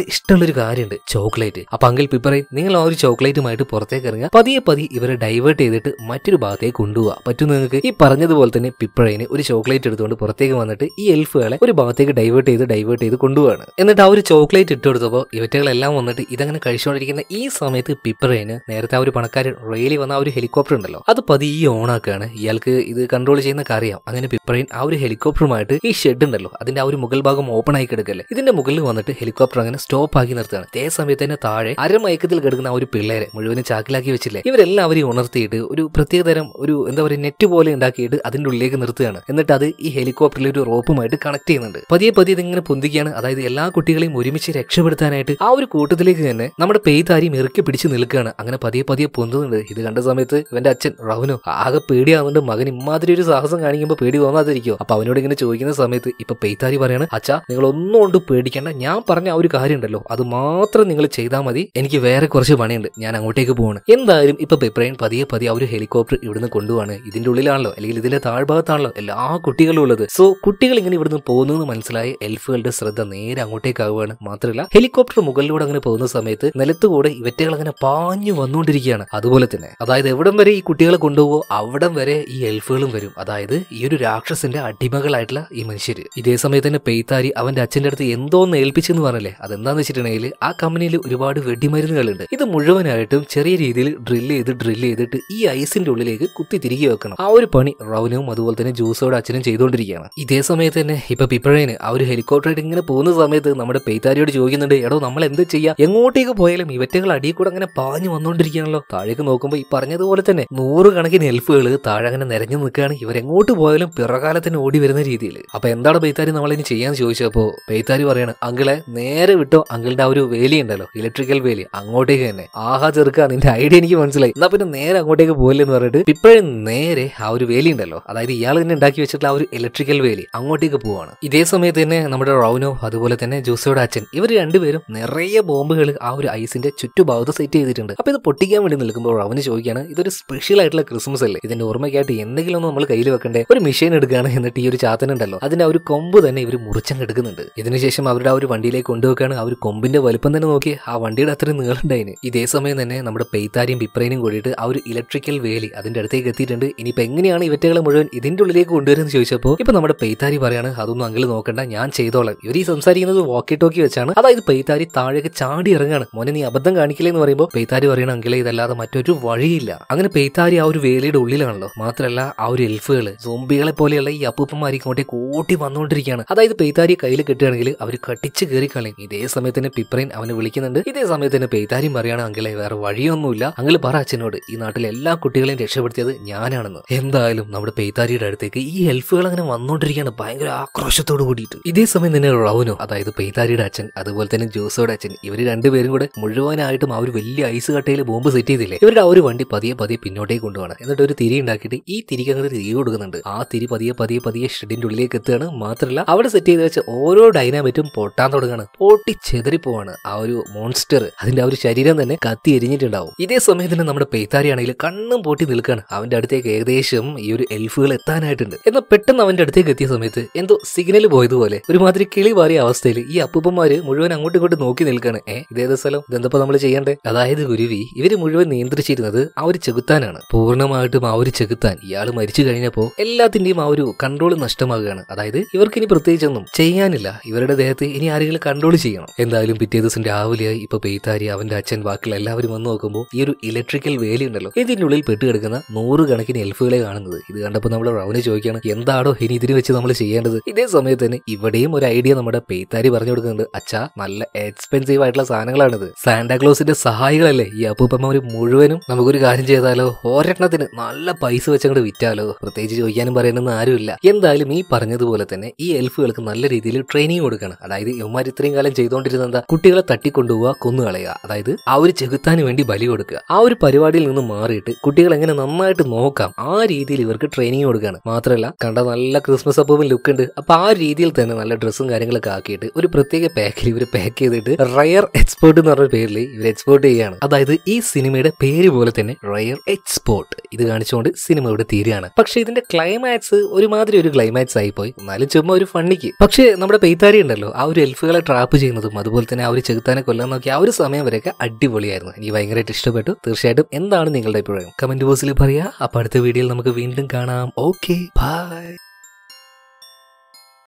ഒരു കാര്യമുണ്ട് ചോക്ലേറ്റ് അപ്പൊ അങ്കിൾ പിപ്പറൈൻ നിങ്ങൾ ആ ഒരു ചോക്ലേറ്റുമായിട്ട് പുറത്തേക്ക് ഇറങ്ങുക പതിയെ പതി ഇവരെ ഡൈവേർട്ട് ചെയ്തിട്ട് മറ്റൊരു ഭാഗത്തേക്ക് കൊണ്ടുപോകുക പറ്റും നിങ്ങൾക്ക് ഈ പറഞ്ഞതുപോലെ തന്നെ പിപ്പഴൈന് ഒരു ചോക്ലേറ്റ് എടുത്തുകൊണ്ട് പുറത്തേക്ക് വന്നിട്ട് ഈ എൽഫുകളെ ഒരു ഭാഗത്തേക്ക് ഡൈവേർട്ട് ചെയ്ത് ഡൈവേർട്ട് ചെയ്ത് കൊണ്ടുപോവാണ് എന്നിട്ട് ആ ഒരു ചോക്ലേറ്റ് ആയിട്ട് ഇട്ട് കൊടുത്തപ്പോൾ ഇവറ്റകളെല്ലാം വന്നിട്ട് ഇതങ്ങനെ കഴിച്ചുകൊണ്ടിരിക്കുന്ന ഈ സമയത്ത് പിപ്പറേന് നേരത്തെ ആ ഒരു പണക്കാരൻ റെയിലി വന്ന ആ ഒരു ഹെലികോപ്റ്റർ ഉണ്ടല്ലോ അത് പതിയെ ഓണാക്കുകയാണ് ഇയാൾക്ക് ഇത് കൺട്രോൾ ചെയ്യുന്ന കാര്യം അങ്ങനെ പിപ്പറേൻ ആ ഒരു ഹെലികോപ്റ്ററുമായിട്ട് ഈ ഷെഡ് ഉണ്ടല്ലോ അതിന്റെ ആ ഒരു മുകൾ ഭാഗം ഓപ്പൺ ആയി കിടക്കല്ലേ ഇതിന്റെ മുകളിൽ വന്നിട്ട് ഹെലികോപ്റ്റർ അങ്ങനെ സ്റ്റോപ്പ് ആക്കി നിർത്തുകയാണ് അതേ സമയത്ത് തന്നെ താഴെ അരമയക്കത്തിൽ കിടക്കുന്ന ആ ഒരു പിള്ളേരെ മുഴുവനും ചാക്കിലാക്കി വെച്ചില്ലേ ഇവരെല്ലാവരെയും ഉണർത്തിയിട്ട് ഒരു പ്രത്യേക തരം ഒരു എന്താ പറയുക നെറ്റ് പോലെ ഉണ്ടാക്കിയിട്ട് അതിന്റെ ഉള്ളിലേക്ക് നിർത്തുകയാണ് എന്നിട്ട് അത് ഈ ഹെലികോപ്റ്ററിൽ ഒരു റോപ്പുമായിട്ട് കണക്ട് ചെയ്യുന്നുണ്ട് പതിയെ പതിയെ ഇതിങ്ങനെ പൊന്തിക്കുകയാണ് അതായത് എല്ലാ കുട്ടികളെയും ഒരുമിച്ച് മനുഷ്യ രക്ഷപ്പെടുത്താനായിട്ട് ആ ഒരു കൂട്ടത്തിലേക്ക് തന്നെ നമ്മുടെ പേയ്താരിയും ഇറക്കി പിടിച്ച് നിൽക്കുകയാണ് അങ്ങനെ പതിയെ പതിയെ പൊന്തുന്നുണ്ട് ഇത് കണ്ട സമയത്ത് ഇവന്റെ അച്ഛൻ റവനോ ആകെ പേടിയാവുന്നുണ്ട് മകൻ ഇമാതിരി ഒരു സാഹസം കാണിക്കുമ്പോൾ പേടി തോന്നാതിരിക്കോ അപ്പൊ അവനോട് ഇങ്ങനെ ചോദിക്കുന്ന സമയത്ത് ഇപ്പൊ പെയ്താരി പറയാണ് അച്ഛ നിങ്ങൾ ഒന്നും കൊണ്ട് പേടിക്കേണ്ട ഞാൻ പറഞ്ഞ ആ ഒരു കാര്യം ഉണ്ടല്ലോ അത് മാത്രം നിങ്ങൾ ചെയ്താൽ മതി എനിക്ക് വേറെ കുറച്ച് പണിയുണ്ട് ഞാൻ അങ്ങോട്ടേക്ക് പോവാണ് എന്തായാലും ഇപ്പൊ പെപ്രൈൻ പതിയെ പതിയെ ആ ഒരു ഹെലികോപ്റ്റർ ഇവിടുന്ന് കൊണ്ടുപോകാണ് ഇതിന്റെ ഉള്ളിലാണല്ലോ അല്ലെങ്കിൽ ഇതിന്റെ താഴ്ഭാഗത്താണല്ലോ എല്ലാ കുട്ടികളും ഉള്ളത് സോ കുട്ടികൾ ഇങ്ങനെ ഇവിടുന്ന് പോകുന്നു മനസ്സിലായ എൽഫുകളുടെ ശ്രദ്ധ നേരെ ആവുകയാണ് മാത്രമല്ല ഹെലികോപ്റ്റർ മുകളിലൂടെ അങ്ങനെ പോകുന്ന സമയത്ത് നിലത്തുകൂടെ ഇവറ്റകൾ അങ്ങനെ പാഞ്ഞു വന്നുകൊണ്ടിരിക്കുകയാണ് അതുപോലെ തന്നെ അതായത് എവിടം വരെ ഈ കുട്ടികളെ കൊണ്ടുപോകുമോ അവിടം വരെ ഈ എൽഫുകളും വരും അതായത് ഈ ഒരു രാക്ഷസിന്റെ അടിമകളായിട്ടുള്ള ഈ മനുഷ്യര് ഇതേ സമയത്ത് തന്നെ പെയ്ത്താരി അവന്റെ അച്ഛന്റെ അടുത്ത് ഒന്ന് ഏൽപ്പിച്ചെന്ന് പറഞ്ഞല്ലേ അതെന്താന്ന് വെച്ചിട്ടുണ്ടെങ്കിൽ ആ കമ്പനിയിൽ ഒരുപാട് വെടിമരുന്നുകളുണ്ട് ഇത് മുഴുവനായിട്ടും ചെറിയ രീതിയിൽ ഡ്രില്ല് ചെയ്ത് ഡ്രില്ല് ചെയ്തിട്ട് ഈ ഐസിന്റെ ഉള്ളിലേക്ക് കുത്തി തിരികെ വെക്കണം ആ ഒരു പണി റൗനും അതുപോലെ തന്നെ ജൂസോയുടെ അച്ഛനും ചെയ്തുകൊണ്ടിരിക്കുകയാണ് ഇതേ സമയത്ത് തന്നെ ഇപ്പൊ പിപ്പഴേന് ആ ഒരു ഹെലികോപ്റ്ററായിട്ട് ഇങ്ങനെ പോകുന്ന സമയത്ത് നമ്മുടെ പെയ്ത്താരിയോട് എന്നോട് ചോദിക്കുന്നുണ്ട് എടോ നമ്മൾ എന്ത് ചെയ്യാം എങ്ങോട്ടേക്ക് പോയാലും ഇവറ്റകൾ അടിയിൽ കൂടെ അങ്ങനെ പാഞ്ഞു വന്നോണ്ടിരിക്കുകയാണല്ലോ താഴേക്ക് നോക്കുമ്പോ ഈ പറഞ്ഞതുപോലെ തന്നെ നൂറുകണക്കിന് എൽഫുകൾ താഴെ അങ്ങനെ നിരഞ്ഞു നിൽക്കുകയാണ് ഇവരെങ്ങോട്ട് പോയാലും പിറകാലത്തിന് ഓടി വരുന്ന രീതിയിൽ അപ്പൊ എന്താണ് ബൈത്താരി നമ്മൾ ഇനി ചെയ്യാന്ന് ചോദിച്ചപ്പോ ബൈത്താരി പറയാണ് അങ്കിളെ നേരെ വിട്ടോ അങ്കിളിന്റെ ആ ഒരു വേലി ഉണ്ടല്ലോ ഇലക്ട്രിക്കൽ വേലി അങ്ങോട്ടേക്ക് തന്നെ ആഹാ ചെറുക്ക നിന്റെ ഐഡിയ എനിക്ക് മനസ്സിലായി എന്നാ പിന്നെ നേരെ അങ്ങോട്ടേക്ക് പോയില്ല എന്ന് പറഞ്ഞിട്ട് ഇപ്പോഴും നേരെ ആ ഒരു വേലി ഉണ്ടല്ലോ അതായത് ഇയാൾ തന്നെ ഉണ്ടാക്കി വെച്ചിട്ടുള്ള ആ ഒരു ഇലക്ട്രിക്കൽ വേലി അങ്ങോട്ടേക്ക് പോവാണ് ഇതേ സമയത്ത് തന്നെ നമ്മുടെ റൗനോ അതുപോലെ തന്നെ ജോസയുടെ അച്ഛൻ ഇവർ രണ്ടുപേരും നിറയെ ബോംബുകൾ ആ ഒരു ഐസിന്റെ ചുറ്റുഭാഗത്ത് സെറ്റ് ചെയ്തിട്ടുണ്ട് അപ്പോൾ ഇത് പൊട്ടിക്കാൻ വേണ്ടി നിൽക്കുമ്പോൾ അവന് ചോദിക്കുകയാണ് ഇതൊരു സ്പെഷ്യൽ ആയിട്ടുള്ള ക്രിസ്മസ് അല്ലേ ഇതിന്റെ ഓർമ്മയ്ക്കായിട്ട് എന്തെങ്കിലും ഒന്ന് നമ്മൾ കയ്യിൽ വെക്കണ്ടേ ഒരു മെഷീൻ എടുക്കുകയാണ് എന്നിട്ട് ഈ ഒരു ചാത്തനുണ്ടല്ലോ അതിന്റെ ഒരു കൊമ്പ് തന്നെ ഇവർ മുറിച്ചങ്ങ് എടുക്കുന്നുണ്ട് ഇതിനുശേഷം അവരുടെ ആ ഒരു വണ്ടിയിലേക്ക് കൊണ്ടുവെക്കുകയാണ് ആ ഒരു കൊമ്പിന്റെ വലുപ്പം തന്നെ നോക്കി ആ വണ്ടിയുടെ അത്രയും നീളുണ്ടായിന് ഇതേ സമയം തന്നെ നമ്മുടെ പെയ്ത്താരിയും പിപ്രൈനും കൂടിയിട്ട് ആ ഒരു ഇലക്ട്രിക്കൽ വേലി അതിന്റെ അടുത്തേക്ക് എത്തിയിട്ടുണ്ട് ഇനിയിപ്പോ എങ്ങനെയാണ് ഇവറ്റകളെ മുഴുവൻ ഇതിന്റെ ഉള്ളിലേക്ക് കൊണ്ടുവരുന്നത് ചോദിച്ചപ്പോൾ ഇപ്പൊ നമ്മുടെ പെയ്ത്താരി പറയാണ് അതൊന്നും അങ്കിൾ നോക്കണ്ട ഞാൻ ചെയ്തോളാം ഇവർ ഈ സംസാരിക്കുന്നത് വാക്കി ടോക്കി വെച്ചാണ് കാണുകയാണ് അതായത് പെയ്താരി താഴേക്ക് ചാടി ഇറങ്ങാണ് മോനെ നീ അബദ്ധം കാണിക്കില്ലേ എന്ന് പറയുമ്പോൾ പെയ്താരി പറയണ അങ്കിളെ ഇതല്ലാതെ മറ്റൊരു വഴിയില്ല അങ്ങനെ പെയ്താരി ആ ഒരു വേലയുടെ ഉള്ളിലാണല്ലോ മാത്രമല്ല ആ ഒരു എൽഫുകൾ സോംബികളെ പോലെയുള്ള ഈ അപ്പൂപ്പന്മാർ ഇങ്ങോട്ടേ കൂട്ടി വന്നുകൊണ്ടിരിക്കുകയാണ് അതായത് പെയ്താരി കയ്യിൽ കിട്ടുകയാണെങ്കിൽ അവർ കട്ടിച്ച് കയറി കളയും ഇതേ തന്നെ പിപ്രൈൻ അവനെ വിളിക്കുന്നുണ്ട് ഇതേ തന്നെ പെയ്താരിയും പറയാണ് അങ്കിളെ വേറെ വഴിയൊന്നുമില്ല അങ്കിൾ പറ അച്ഛനോട് ഈ നാട്ടിലെ എല്ലാ കുട്ടികളെയും രക്ഷപ്പെടുത്തിയത് ഞാനാണെന്ന് എന്തായാലും നമ്മുടെ പെയ്താരിയുടെ അടുത്തേക്ക് ഈ എൽഫുകൾ അങ്ങനെ വന്നുകൊണ്ടിരിക്കുകയാണ് ഭയങ്കര ആക്രോശത്തോട് കൂടിയിട്ട് ഇതേ സമയം തന്നെ റവനോ അതായത് പെയ്താരിയുടെ അച്ഛൻ അതുപോലെ തന്നെ ജോസോടെ അച്ഛൻ ഇവർ രണ്ടുപേരും കൂടെ മുഴുവനായിട്ടും ആ ഒരു വലിയ ഐസ് കട്ടയിൽ ബോംബ് സെറ്റ് ചെയ്തില്ലേ ഇവരുടെ ആ ഒരു വണ്ടി പതിയെ പതിയെ പിന്നോട്ടേക്ക് കൊണ്ടുപോകണം എന്നിട്ട് ഒരു തിരി ഉണ്ടാക്കിയിട്ട് ഈ തിരിക്ക് അങ്ങനെ തിരി കൊടുക്കുന്നുണ്ട് ആ തിരി പതിയെ പതിയെ പതിയെ ഷെഡിന്റെ ഉള്ളിലേക്ക് എത്തുകയാണ് മാത്രമല്ല അവിടെ സെറ്റ് ചെയ്ത് വെച്ച ഓരോ ഡൈനാമറ്റും പൊട്ടാൻ തുടങ്ങുകയാണ് പൊട്ടി ചെതറി പോവാണ് ആ ഒരു മോൺസ്റ്റർ അതിന്റെ ആ ഒരു ശരീരം തന്നെ കത്തി എരിഞ്ഞിട്ടുണ്ടാവും ഇതേ സമയത്ത് തന്നെ നമ്മുടെ ആണെങ്കിൽ കണ്ണും പൊട്ടി നിൽക്കുകയാണ് അവന്റെ അടുത്തേക്ക് ഏകദേശം ഈ ഒരു എൽഫുകൾ എത്താനായിട്ടുണ്ട് എന്നാൽ പെട്ടെന്ന് അവന്റെ അടുത്തേക്ക് എത്തിയ സമയത്ത് എന്തോ സിഗ്നൽ പോയതുപോലെ ഒരുമാതിരി കിളി മാറിയ അവസ്ഥയിൽ ഈ അപ്പൂപ്പന്മാര് മുഴുവൻ അങ്ങോട്ടും ഇങ്ങോട്ടും നോക്കി നിൽക്കാണ് ഏ ഇതേത് സ്ഥലം ഇതെന്തപ്പോ നമ്മൾ ചെയ്യണ്ടേ അതായത് ഗുരുവി ഇവര് മുഴുവൻ നിയന്ത്രിച്ചിരുന്നത് ആ ഒരു ചെകുത്താനാണ് പൂർണ്ണമായിട്ടും ആ ഒരു ചെകുത്താൻ ഇയാൾ മരിച്ചു കഴിഞ്ഞപ്പോൾ എല്ലാത്തിന്റെയും ആ ഒരു കൺട്രോൾ നഷ്ടമാകുകയാണ് അതായത് ഇവർക്ക് ഇനി പ്രത്യേകിച്ചൊന്നും ചെയ്യാനില്ല ഇവരുടെ ദേഹത്തെ ഇനി ആരെങ്കിലും കൺട്രോൾ ചെയ്യണം എന്തായാലും പിറ്റേ ദിവസം രാവിലെ ഇപ്പൊ പെയ്താരി അവന്റെ അച്ഛൻ വാക്കിൽ എല്ലാവരും വന്ന് നോക്കുമ്പോൾ ഈ ഒരു ഇലക്ട്രിക്കൽ വേലി ഉണ്ടല്ലോ ഇതിന്റെ ഉള്ളിൽ പെട്ട് കിടക്കുന്ന നൂറുകണക്കിന് എൽഫുകളെ കാണുന്നത് ഇത് കണ്ടപ്പോൾ നമ്മൾ റവനെ ചോദിക്കുകയാണ് എന്താണോ ഇനി ഇതിന് വെച്ച് നമ്മൾ ചെയ്യേണ്ടത് ഇതേ സമയത്ത് തന്നെ ഇവിടെയും ഒരു ഐഡിയ നമ്മുടെ പെയ്താരി പറഞ്ഞു കൊടുക്കുന്നുണ്ട് അച്ഛാ വെച്ചാൽ നല്ല എക്സ്പെൻസീവ് ആയിട്ടുള്ള സാധനങ്ങളാണിത് സാന്റാക്ലോസിന്റെ സഹായികളല്ലേ ഈ അപ്പൂപ്പന്മാര് മുഴുവനും നമുക്കൊരു കാര്യം ചെയ്താലോ ഒരെണ്ണത്തിന് നല്ല പൈസ വെച്ചങ്ങോട്ട് വിറ്റാലോ പ്രത്യേകിച്ച് ചോദിക്കാനും പറയണമെന്ന് ആരുമില്ല എന്തായാലും ഈ പറഞ്ഞതുപോലെ തന്നെ ഈ എൽഫുകൾക്ക് നല്ല രീതിയിൽ ട്രെയിനിങ് കൊടുക്കണം അതായത് ഇവന്മാർ ഇത്രയും കാലം ചെയ്തുകൊണ്ടിരുന്ന എന്താ കുട്ടികളെ തട്ടിക്കൊണ്ടുപോവുക കളയുക അതായത് ആ ഒരു ചെകുത്താന് വേണ്ടി ബലി കൊടുക്കുക ആ ഒരു പരിപാടിയിൽ നിന്ന് മാറിയിട്ട് കുട്ടികൾ എങ്ങനെ നന്നായിട്ട് നോക്കാം ആ രീതിയിൽ ഇവർക്ക് ട്രെയിനിങ് കൊടുക്കുകയാണ് മാത്രമല്ല കണ്ട നല്ല ക്രിസ്മസ് അപ്പൂപ്പൻ ലുക്ക് ഉണ്ട് അപ്പൊ ആ രീതിയിൽ തന്നെ നല്ല ഡ്രസ്സും കാര്യങ്ങളൊക്കെ ആക്കിയിട്ട് ഒരു പ്രത്യേക പാക്കേജ് ബാക്കിൽ ഇവർ പാക്ക് ചെയ്തിട്ട് റയർ എക്സ്പോർട്ട് എന്ന് പറഞ്ഞ പേരിൽ ഇവർ എക്സ്പോർട്ട് ചെയ്യുകയാണ് അതായത് ഈ സിനിമയുടെ പേര് പോലെ തന്നെ റയർ എക്സ്പോർട്ട് ഇത് കാണിച്ചുകൊണ്ട് സിനിമ ഇവിടെ തീരുകയാണ് പക്ഷേ ഇതിന്റെ ക്ലൈമാക്സ് ഒരുമാതിരി ഒരു ക്ലൈമാക്സ് ആയി പോയി എന്നാലും ചുമ്മാ ഒരു ഫണ്ണിക്ക് പക്ഷേ നമ്മുടെ പെയ്ത്താരി ഉണ്ടല്ലോ ആ ഒരു എൽഫുകളെ ട്രാപ്പ് ചെയ്യുന്നതും അതുപോലെ തന്നെ ആ ഒരു ചെകുത്താനെ കൊല്ലാൻ നോക്കി ആ ഒരു സമയം വരെയൊക്കെ അടിപൊളിയായിരുന്നു എനിക്ക് ഭയങ്കരമായിട്ട് ഇഷ്ടപ്പെട്ടു തീർച്ചയായിട്ടും എന്താണ് നിങ്ങളുടെ അഭിപ്രായം കമന്റ് ബോക്സിൽ പറയാ അപ്പൊ അടുത്ത വീഡിയോയിൽ നമുക്ക് വീണ്ടും കാണാം ഓക്കെ ബൈ